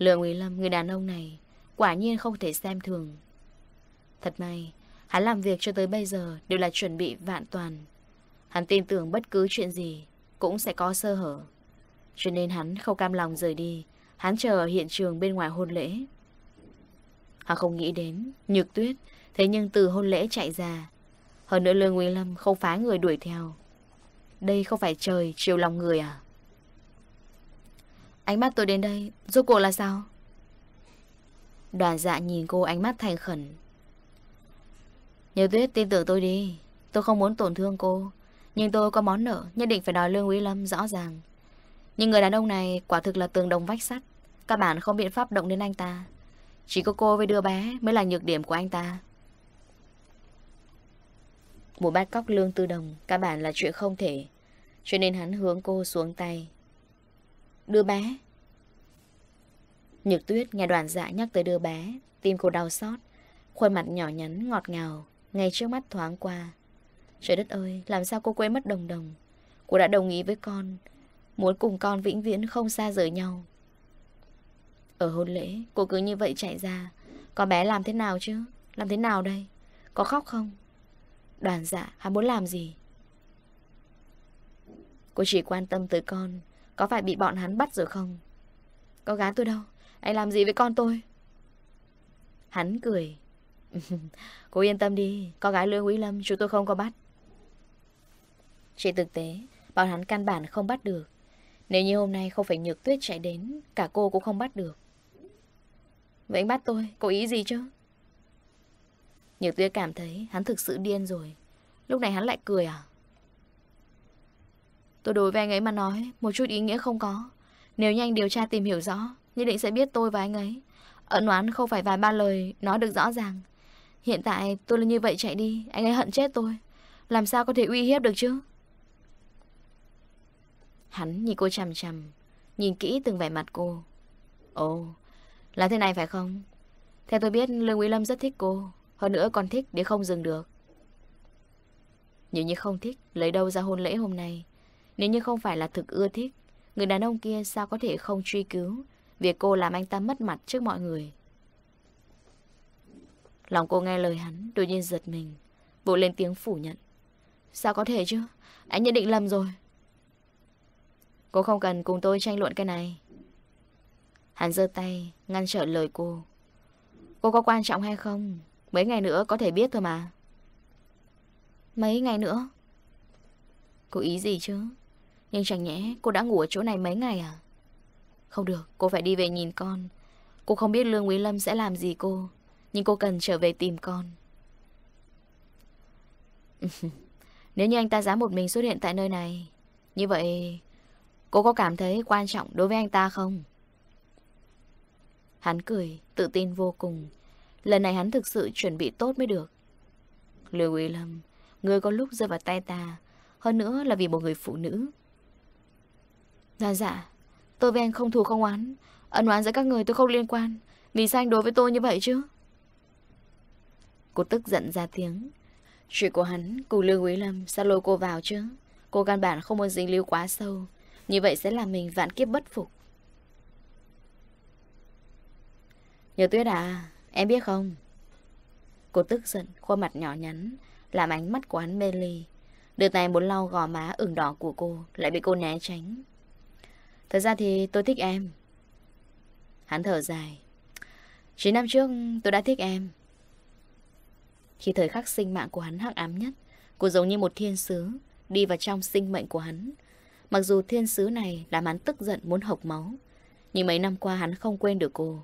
Lương Uy Lâm, người đàn ông này, quả nhiên không thể xem thường. Thật may, hắn làm việc cho tới bây giờ đều là chuẩn bị vạn toàn. Hắn tin tưởng bất cứ chuyện gì cũng sẽ có sơ hở. Cho nên hắn không cam lòng rời đi, hắn chờ ở hiện trường bên ngoài hôn lễ. Hắn không nghĩ đến, nhược tuyết, thế nhưng từ hôn lễ chạy ra. Hơn nữa Lương Uy Lâm không phá người đuổi theo. Đây không phải trời chiều lòng người à? Ánh mắt tôi đến đây Rốt cuộc là sao Đoàn dạ nhìn cô ánh mắt thành khẩn Nhiều tuyết tin tưởng tôi đi Tôi không muốn tổn thương cô Nhưng tôi có món nợ Nhất định phải đòi lương Quý Lâm rõ ràng Nhưng người đàn ông này quả thực là tường đồng vách sắt Các bạn không biện pháp động đến anh ta Chỉ có cô với đứa bé Mới là nhược điểm của anh ta Vụ bát cóc lương tư đồng Các bạn là chuyện không thể Cho nên hắn hướng cô xuống tay đưa bé Nhược tuyết nghe đoàn dạ nhắc tới đưa bé Tim cô đau xót Khuôn mặt nhỏ nhắn ngọt ngào Ngay trước mắt thoáng qua Trời đất ơi làm sao cô quên mất đồng đồng Cô đã đồng ý với con Muốn cùng con vĩnh viễn không xa rời nhau Ở hôn lễ Cô cứ như vậy chạy ra Con bé làm thế nào chứ Làm thế nào đây Có khóc không Đoàn dạ hắn muốn làm gì Cô chỉ quan tâm tới con có phải bị bọn hắn bắt rồi không Có gán tôi đâu Anh làm gì với con tôi Hắn cười, Cô yên tâm đi Có gái Lương Quý Lâm chúng tôi không có bắt Trên thực tế Bọn hắn căn bản không bắt được Nếu như hôm nay không phải nhược tuyết chạy đến Cả cô cũng không bắt được Vậy anh bắt tôi, có ý gì chứ? Nhược tuyết cảm thấy hắn thực sự điên rồi Lúc này hắn lại cười à? Tôi đối với anh ấy mà nói Một chút ý nghĩa không có Nếu nhanh điều tra tìm hiểu rõ Nhất định sẽ biết tôi và anh ấy Ẩn oán không phải vài ba lời Nói được rõ ràng Hiện tại tôi là như vậy chạy đi Anh ấy hận chết tôi Làm sao có thể uy hiếp được chứ Hắn nhìn cô chằm chằm Nhìn kỹ từng vẻ mặt cô Ồ Là thế này phải không Theo tôi biết Lương Quý Lâm rất thích cô Hơn nữa còn thích để không dừng được Nếu như không thích Lấy đâu ra hôn lễ hôm nay nếu như không phải là thực ưa thích Người đàn ông kia sao có thể không truy cứu Việc cô làm anh ta mất mặt trước mọi người Lòng cô nghe lời hắn Đột nhiên giật mình Vội lên tiếng phủ nhận Sao có thể chứ Anh nhận định lầm rồi Cô không cần cùng tôi tranh luận cái này Hắn giơ tay Ngăn trở lời cô Cô có quan trọng hay không Mấy ngày nữa có thể biết thôi mà Mấy ngày nữa Cô ý gì chứ nhưng chẳng nhẽ cô đã ngủ ở chỗ này mấy ngày à? Không được, cô phải đi về nhìn con. Cô không biết Lương Quý Lâm sẽ làm gì cô, nhưng cô cần trở về tìm con. Nếu như anh ta dám một mình xuất hiện tại nơi này, như vậy cô có cảm thấy quan trọng đối với anh ta không? Hắn cười, tự tin vô cùng. Lần này hắn thực sự chuẩn bị tốt mới được. Lương Quý Lâm, người có lúc rơi vào tay ta, hơn nữa là vì một người phụ nữ. Dạ dạ Tôi với anh không thù không oán Ấn oán giữa các người tôi không liên quan Vì sao anh đối với tôi như vậy chứ Cô tức giận ra tiếng Chuyện của hắn cùng Lương Quý Lâm Sao lôi cô vào chứ Cô căn bản không muốn dính lưu quá sâu Như vậy sẽ làm mình vạn kiếp bất phục Nhớ tuyết à Em biết không Cô tức giận khuôn mặt nhỏ nhắn Làm ánh mắt của hắn mê ly Đưa tay muốn lau gò má ửng đỏ của cô Lại bị cô né tránh Thật ra thì tôi thích em Hắn thở dài 9 năm trước tôi đã thích em Khi thời khắc sinh mạng của hắn hắc ám nhất Cô giống như một thiên sứ Đi vào trong sinh mệnh của hắn Mặc dù thiên sứ này làm hắn tức giận muốn hộc máu Nhưng mấy năm qua hắn không quên được cô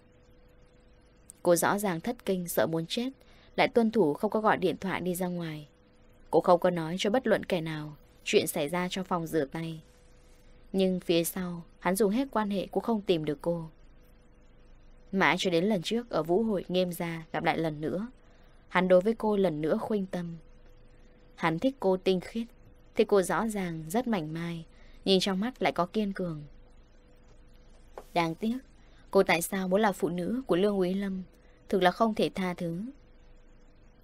Cô rõ ràng thất kinh sợ muốn chết Lại tuân thủ không có gọi điện thoại đi ra ngoài Cô không có nói cho bất luận kẻ nào Chuyện xảy ra trong phòng rửa tay nhưng phía sau Hắn dùng hết quan hệ cũng không tìm được cô Mãi cho đến lần trước Ở vũ hội nghiêm gia gặp lại lần nữa Hắn đối với cô lần nữa khuynh tâm Hắn thích cô tinh khiết Thích cô rõ ràng rất mảnh mai Nhìn trong mắt lại có kiên cường Đáng tiếc Cô tại sao muốn là phụ nữ của Lương Quý Lâm Thực là không thể tha thứ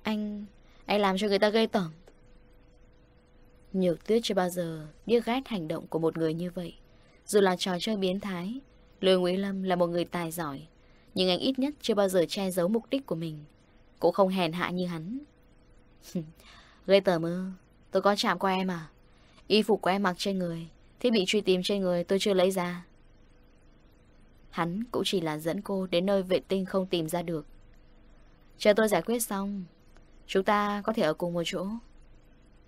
Anh... Anh làm cho người ta gây tởm Nhược tuyết chưa bao giờ biết ghét hành động của một người như vậy. Dù là trò chơi biến thái, Lôi Nguyễn Lâm là một người tài giỏi, nhưng anh ít nhất chưa bao giờ che giấu mục đích của mình. Cũng không hèn hạ như hắn. Gây tởm ư, tôi có chạm qua em à? Y phục của em mặc trên người, thiết bị truy tìm trên người tôi chưa lấy ra. Hắn cũng chỉ là dẫn cô đến nơi vệ tinh không tìm ra được. Chờ tôi giải quyết xong, chúng ta có thể ở cùng một chỗ.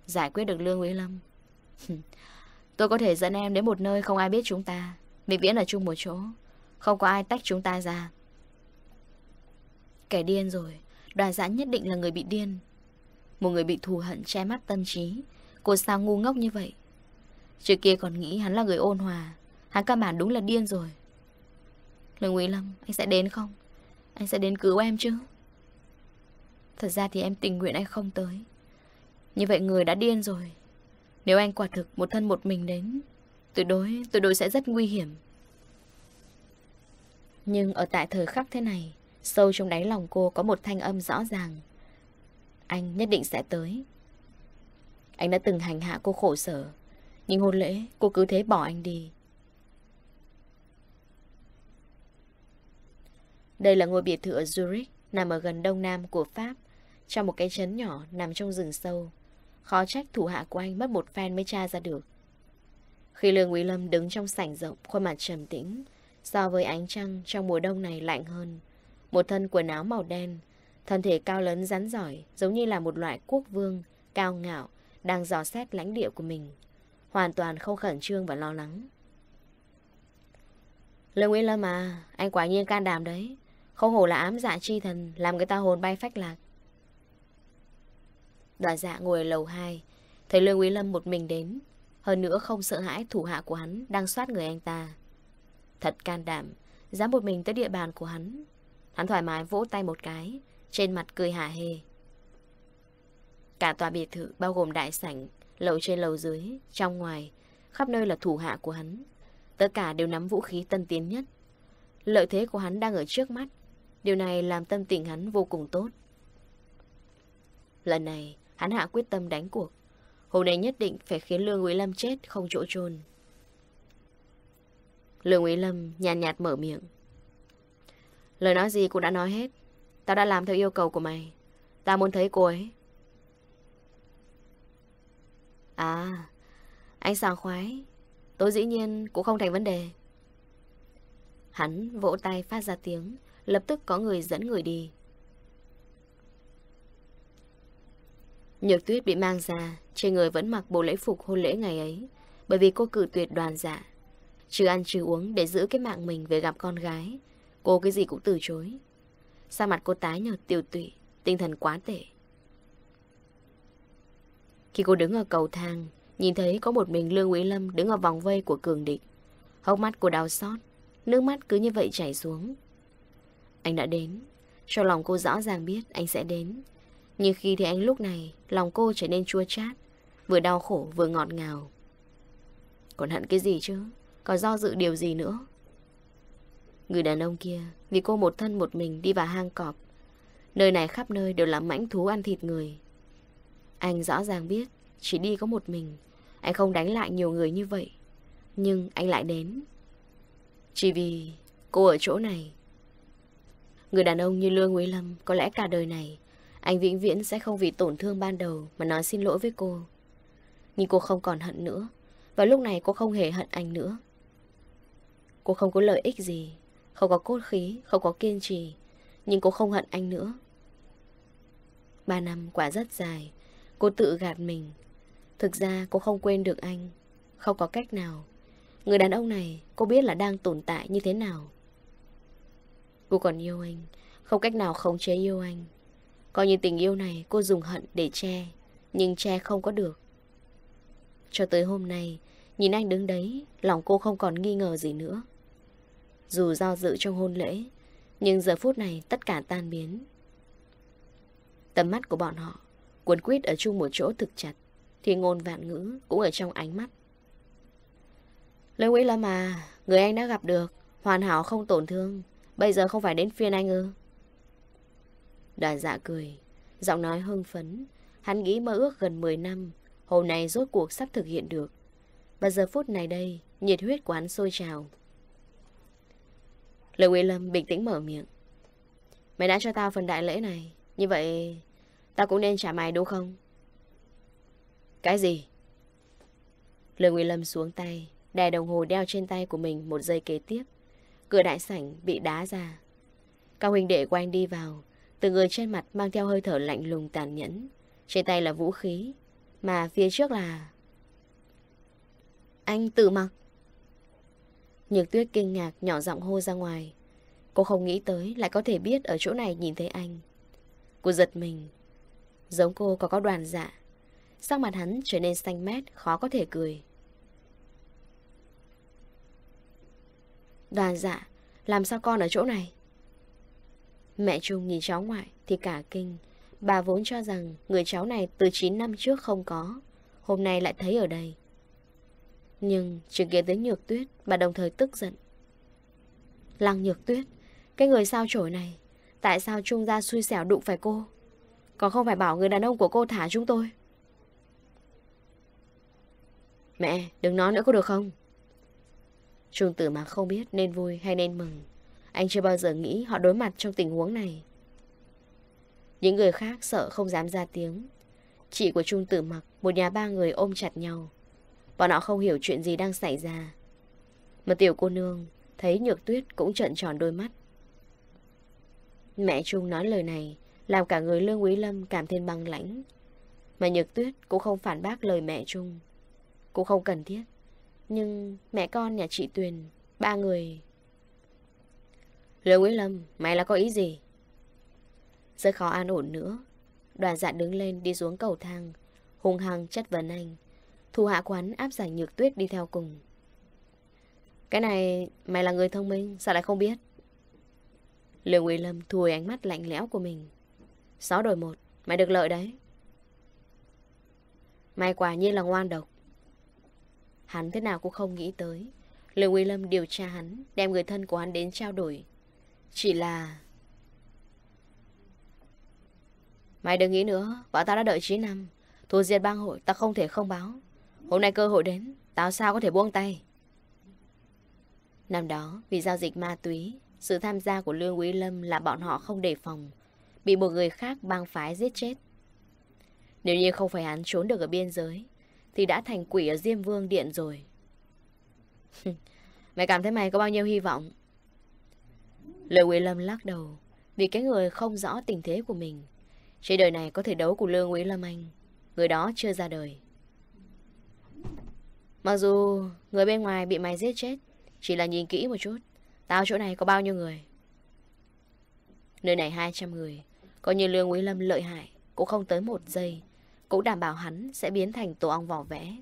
Giải quyết được Lương Quý Lâm Tôi có thể dẫn em đến một nơi không ai biết chúng ta Vĩnh viễn ở chung một chỗ Không có ai tách chúng ta ra Kẻ điên rồi Đoàn giãn nhất định là người bị điên Một người bị thù hận che mắt tâm trí Cô sao ngu ngốc như vậy Trước kia còn nghĩ hắn là người ôn hòa Hắn căn bản đúng là điên rồi Lương Quý Lâm Anh sẽ đến không Anh sẽ đến cứu em chứ Thật ra thì em tình nguyện anh không tới như vậy người đã điên rồi Nếu anh quả thực một thân một mình đến Tuyệt đối, tuyệt đối sẽ rất nguy hiểm Nhưng ở tại thời khắc thế này Sâu trong đáy lòng cô có một thanh âm rõ ràng Anh nhất định sẽ tới Anh đã từng hành hạ cô khổ sở Nhưng hôn lễ cô cứ thế bỏ anh đi Đây là ngôi biệt thự ở Zurich Nằm ở gần đông nam của Pháp Trong một cái chấn nhỏ nằm trong rừng sâu Khó trách thủ hạ của anh mất một phen mới tra ra được Khi Lương Quý Lâm đứng trong sảnh rộng Khuôn mặt trầm tĩnh So với ánh trăng trong mùa đông này lạnh hơn Một thân quần áo màu đen Thân thể cao lớn rắn giỏi Giống như là một loại quốc vương Cao ngạo Đang dò xét lãnh địa của mình Hoàn toàn không khẩn trương và lo lắng Lương Nguyễn Lâm à Anh quả nhiên can đảm đấy Không hổ là ám dạ chi thần Làm người ta hồn bay phách lạc đoàn dạ ngồi lầu 2 Thấy Lương Quý Lâm một mình đến Hơn nữa không sợ hãi thủ hạ của hắn Đang soát người anh ta Thật can đảm Dám một mình tới địa bàn của hắn Hắn thoải mái vỗ tay một cái Trên mặt cười hả hê Cả tòa biệt thự bao gồm đại sảnh Lầu trên lầu dưới Trong ngoài Khắp nơi là thủ hạ của hắn Tất cả đều nắm vũ khí tân tiến nhất Lợi thế của hắn đang ở trước mắt Điều này làm tâm tình hắn vô cùng tốt Lần này Hắn hạ quyết tâm đánh cuộc. Hôm nay nhất định phải khiến Lương Quý Lâm chết không chỗ chôn Lương Quý Lâm nhàn nhạt, mở miệng. Lời nói gì cũng đã nói hết. Tao đã làm theo yêu cầu của mày. Tao muốn thấy cô ấy. À, anh sảng khoái. Tôi dĩ nhiên cũng không thành vấn đề. Hắn vỗ tay phát ra tiếng, lập tức có người dẫn người đi. Nhược tuyết bị mang ra Trên người vẫn mặc bộ lễ phục hôn lễ ngày ấy Bởi vì cô cử tuyệt đoàn dạ Trừ ăn trừ uống để giữ cái mạng mình Về gặp con gái Cô cái gì cũng từ chối Sao mặt cô tái nhợt tiêu tụy Tinh thần quá tệ Khi cô đứng ở cầu thang Nhìn thấy có một mình Lương Quý Lâm Đứng ở vòng vây của cường địch Hốc mắt cô đau xót Nước mắt cứ như vậy chảy xuống Anh đã đến cho lòng cô rõ ràng biết anh sẽ đến nhưng khi thấy anh lúc này Lòng cô trở nên chua chát Vừa đau khổ vừa ngọt ngào Còn hận cái gì chứ Có do dự điều gì nữa Người đàn ông kia Vì cô một thân một mình đi vào hang cọp Nơi này khắp nơi đều là mãnh thú ăn thịt người Anh rõ ràng biết Chỉ đi có một mình Anh không đánh lại nhiều người như vậy Nhưng anh lại đến Chỉ vì cô ở chỗ này Người đàn ông như Lương Quý Lâm Có lẽ cả đời này anh vĩnh viễn sẽ không vì tổn thương ban đầu mà nói xin lỗi với cô. Nhưng cô không còn hận nữa. Và lúc này cô không hề hận anh nữa. Cô không có lợi ích gì. Không có cốt khí, không có kiên trì. Nhưng cô không hận anh nữa. Ba năm quả rất dài. Cô tự gạt mình. Thực ra cô không quên được anh. Không có cách nào. Người đàn ông này cô biết là đang tồn tại như thế nào. Cô còn yêu anh. Không cách nào khống chế yêu anh. Coi như tình yêu này cô dùng hận để che Nhưng che không có được Cho tới hôm nay Nhìn anh đứng đấy Lòng cô không còn nghi ngờ gì nữa Dù do dự trong hôn lễ Nhưng giờ phút này tất cả tan biến Tầm mắt của bọn họ Cuốn quýt ở chung một chỗ thực chặt Thì ngôn vạn ngữ cũng ở trong ánh mắt Lê Nguyễn Lâm à Người anh đã gặp được Hoàn hảo không tổn thương Bây giờ không phải đến phiên anh ư Đoàn dạ cười, giọng nói hưng phấn. Hắn nghĩ mơ ước gần 10 năm, hôm nay rốt cuộc sắp thực hiện được. Và giờ phút này đây, nhiệt huyết của hắn sôi trào. Lê Quý Lâm bình tĩnh mở miệng. Mày đã cho tao phần đại lễ này, như vậy tao cũng nên trả mày đúng không? Cái gì? Lê Quý Lâm xuống tay, đè đồng hồ đeo trên tay của mình một giây kế tiếp. Cửa đại sảnh bị đá ra. Cao huynh đệ của anh đi vào, từ người trên mặt mang theo hơi thở lạnh lùng tàn nhẫn Trên tay là vũ khí Mà phía trước là Anh tự mặc Nhược tuyết kinh ngạc nhỏ giọng hô ra ngoài Cô không nghĩ tới lại có thể biết ở chỗ này nhìn thấy anh Cô giật mình Giống cô có có đoàn dạ sắc mặt hắn trở nên xanh mét Khó có thể cười Đoàn dạ Làm sao con ở chỗ này Mẹ Trung nhìn cháu ngoại thì cả kinh Bà vốn cho rằng người cháu này từ 9 năm trước không có Hôm nay lại thấy ở đây Nhưng chứng kiến tới nhược tuyết Bà đồng thời tức giận Lăng nhược tuyết Cái người sao chổi này Tại sao Trung ra xui xẻo đụng phải cô Còn không phải bảo người đàn ông của cô thả chúng tôi Mẹ đừng nói nữa có được không Trung tử mà không biết nên vui hay nên mừng anh chưa bao giờ nghĩ họ đối mặt trong tình huống này. Những người khác sợ không dám ra tiếng. Chị của Trung Tử Mặc, một nhà ba người ôm chặt nhau. Bọn họ không hiểu chuyện gì đang xảy ra. Mà tiểu cô nương thấy Nhược Tuyết cũng trợn tròn đôi mắt. Mẹ Trung nói lời này làm cả người Lương Quý Lâm cảm thêm băng lãnh. Mà Nhược Tuyết cũng không phản bác lời mẹ Trung. Cũng không cần thiết. Nhưng mẹ con nhà chị Tuyền, ba người Lưu Quý Lâm, mày là có ý gì? Rất khó an ổn nữa. Đoàn dạ đứng lên đi xuống cầu thang, hung hăng chất vấn anh. Thu hạ quán áp giải nhược tuyết đi theo cùng. Cái này, mày là người thông minh, sao lại không biết? Lưu Quý Lâm thùi ánh mắt lạnh lẽo của mình. Sáu đổi một, mày được lợi đấy. Mày quả nhiên là ngoan độc. Hắn thế nào cũng không nghĩ tới. Lưu Quý Lâm điều tra hắn, đem người thân của hắn đến trao đổi. Chỉ là... Mày đừng nghĩ nữa, bọn tao đã đợi 9 năm. thu diệt bang hội, tao không thể không báo. Hôm nay cơ hội đến, tao sao có thể buông tay. Năm đó, vì giao dịch ma túy, sự tham gia của Lương Quý Lâm là bọn họ không đề phòng, bị một người khác bang phái giết chết. Nếu như không phải hắn trốn được ở biên giới, thì đã thành quỷ ở Diêm Vương Điện rồi. mày cảm thấy mày có bao nhiêu hy vọng Lưu Quý Lâm lắc đầu Vì cái người không rõ tình thế của mình Trên đời này có thể đấu của Lương Quý Lâm Anh Người đó chưa ra đời Mặc dù người bên ngoài bị mày giết chết Chỉ là nhìn kỹ một chút Tao chỗ này có bao nhiêu người Nơi này 200 người Coi như Lương Quý Lâm lợi hại Cũng không tới một giây Cũng đảm bảo hắn sẽ biến thành tổ ong vỏ vẽ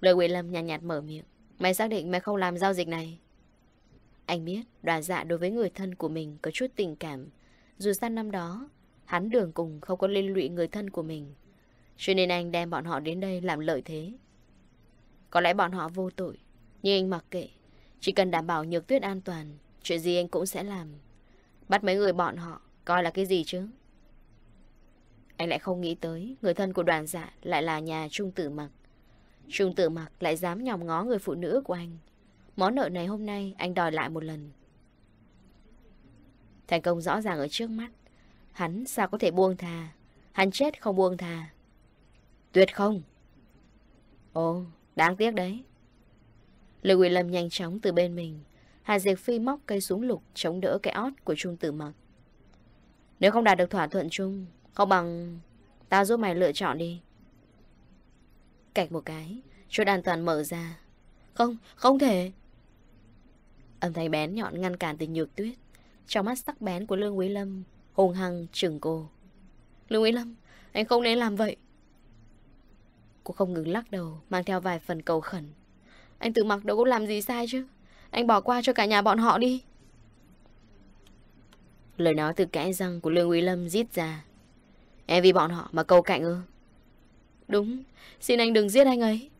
Lương Quý Lâm nhạt nhạt mở miệng Mày xác định mày không làm giao dịch này anh biết đoàn dạ đối với người thân của mình có chút tình cảm. Dù sao năm đó, hắn đường cùng không có liên lụy người thân của mình. Cho nên anh đem bọn họ đến đây làm lợi thế. Có lẽ bọn họ vô tội, nhưng anh mặc kệ. Chỉ cần đảm bảo nhược tuyết an toàn, chuyện gì anh cũng sẽ làm. Bắt mấy người bọn họ, coi là cái gì chứ? Anh lại không nghĩ tới người thân của đoàn dạ lại là nhà trung tử mặc. Trung tử mặc lại dám nhòm ngó người phụ nữ của anh. Món nợ này hôm nay anh đòi lại một lần. Thành công rõ ràng ở trước mắt. Hắn sao có thể buông thà? Hắn chết không buông thà. Tuyệt không? Ồ, đáng tiếc đấy. Lưu Quỳ Lâm nhanh chóng từ bên mình. Hà Diệp Phi móc cây súng lục chống đỡ cái ót của Trung Tử Mặc. Nếu không đạt được thỏa thuận chung, không bằng... Tao giúp mày lựa chọn đi. Cạch một cái, chốt an toàn mở ra. Không, không thể. Âm thanh bén nhọn ngăn cản từ nhược tuyết Trong mắt sắc bén của Lương Quý Lâm Hùng hăng trừng cô Lương Quý Lâm Anh không nên làm vậy Cô không ngừng lắc đầu Mang theo vài phần cầu khẩn Anh tự mặc đâu có làm gì sai chứ Anh bỏ qua cho cả nhà bọn họ đi Lời nói từ kẽ răng của Lương Quý Lâm giết ra Em vì bọn họ mà cầu cạnh ư Đúng Xin anh đừng giết anh ấy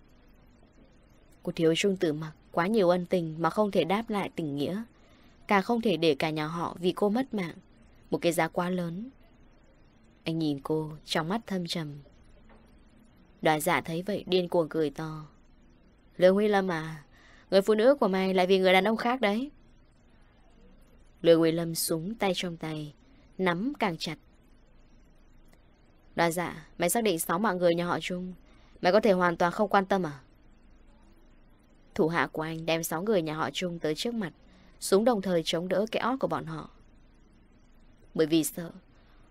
Cô thiếu trung tử mặc quá nhiều ân tình mà không thể đáp lại tình nghĩa. Càng không thể để cả nhà họ vì cô mất mạng. Một cái giá quá lớn. Anh nhìn cô trong mắt thâm trầm. Đoàn giả thấy vậy điên cuồng cười to. Lương Huy Lâm à, người phụ nữ của mày lại vì người đàn ông khác đấy. Lương Huy Lâm súng tay trong tay, nắm càng chặt. Đoàn dạ, mày xác định sáu mạng người nhà họ chung Mày có thể hoàn toàn không quan tâm à? Thủ hạ của anh đem 6 người nhà họ Chung tới trước mặt, súng đồng thời chống đỡ cái ót của bọn họ. Bởi vì sợ,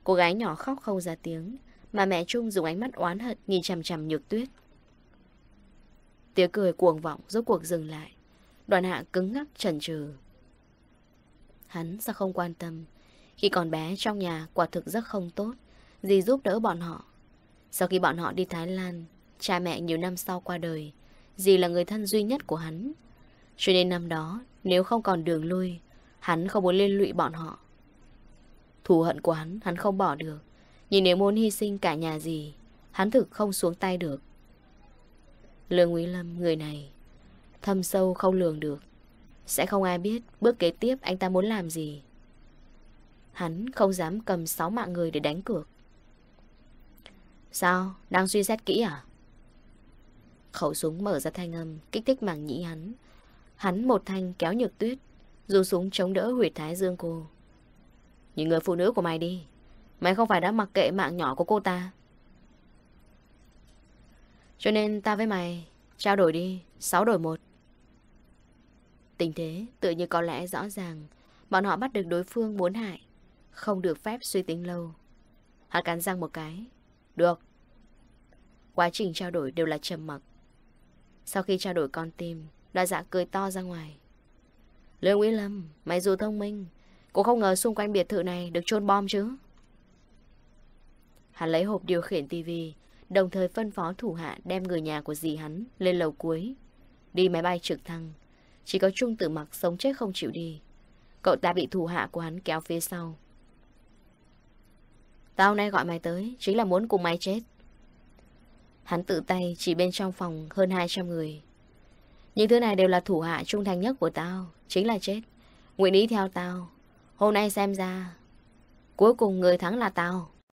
cô gái nhỏ khóc không ra tiếng, mà mẹ Chung dùng ánh mắt oán hận nhìn chằm chằm nhược tuyết. Tiếng cười cuồng vọng rốt cuộc dừng lại. Đoàn hạ cứng ngắc chần chừ. Hắn sao không quan tâm. Khi còn bé trong nhà quả thực rất không tốt, gì giúp đỡ bọn họ. Sau khi bọn họ đi Thái Lan, cha mẹ nhiều năm sau qua đời, Dì là người thân duy nhất của hắn Cho nên năm đó Nếu không còn đường lui Hắn không muốn liên lụy bọn họ Thù hận của hắn hắn không bỏ được Nhưng nếu muốn hy sinh cả nhà gì Hắn thực không xuống tay được Lương Quý Lâm người này Thâm sâu không lường được Sẽ không ai biết bước kế tiếp anh ta muốn làm gì Hắn không dám cầm sáu mạng người để đánh cược Sao? Đang suy xét kỹ à? Khẩu súng mở ra thanh âm, kích thích màng nhĩ hắn. Hắn một thanh kéo nhược tuyết, dù súng chống đỡ huyệt thái dương cô. Những người phụ nữ của mày đi. Mày không phải đã mặc kệ mạng nhỏ của cô ta. Cho nên ta với mày trao đổi đi, sáu đổi một Tình thế tự như có lẽ rõ ràng, bọn họ bắt được đối phương muốn hại, không được phép suy tính lâu. Hắn cắn răng một cái. Được. Quá trình trao đổi đều là trầm mặc. Sau khi trao đổi con tim, đoạ dạ cười to ra ngoài. Lương Nguyễn Lâm, mày dù thông minh, cũng không ngờ xung quanh biệt thự này được chôn bom chứ. Hắn lấy hộp điều khiển tivi, đồng thời phân phó thủ hạ đem người nhà của dì hắn lên lầu cuối. Đi máy bay trực thăng, chỉ có Trung tử mặc sống chết không chịu đi. Cậu ta bị thủ hạ của hắn kéo phía sau. Tao nay gọi mày tới, chính là muốn cùng mày chết. Hắn tự tay chỉ bên trong phòng hơn 200 người Những thứ này đều là thủ hạ trung thành nhất của tao Chính là chết Nguyện ý theo tao Hôm nay xem ra Cuối cùng người thắng là tao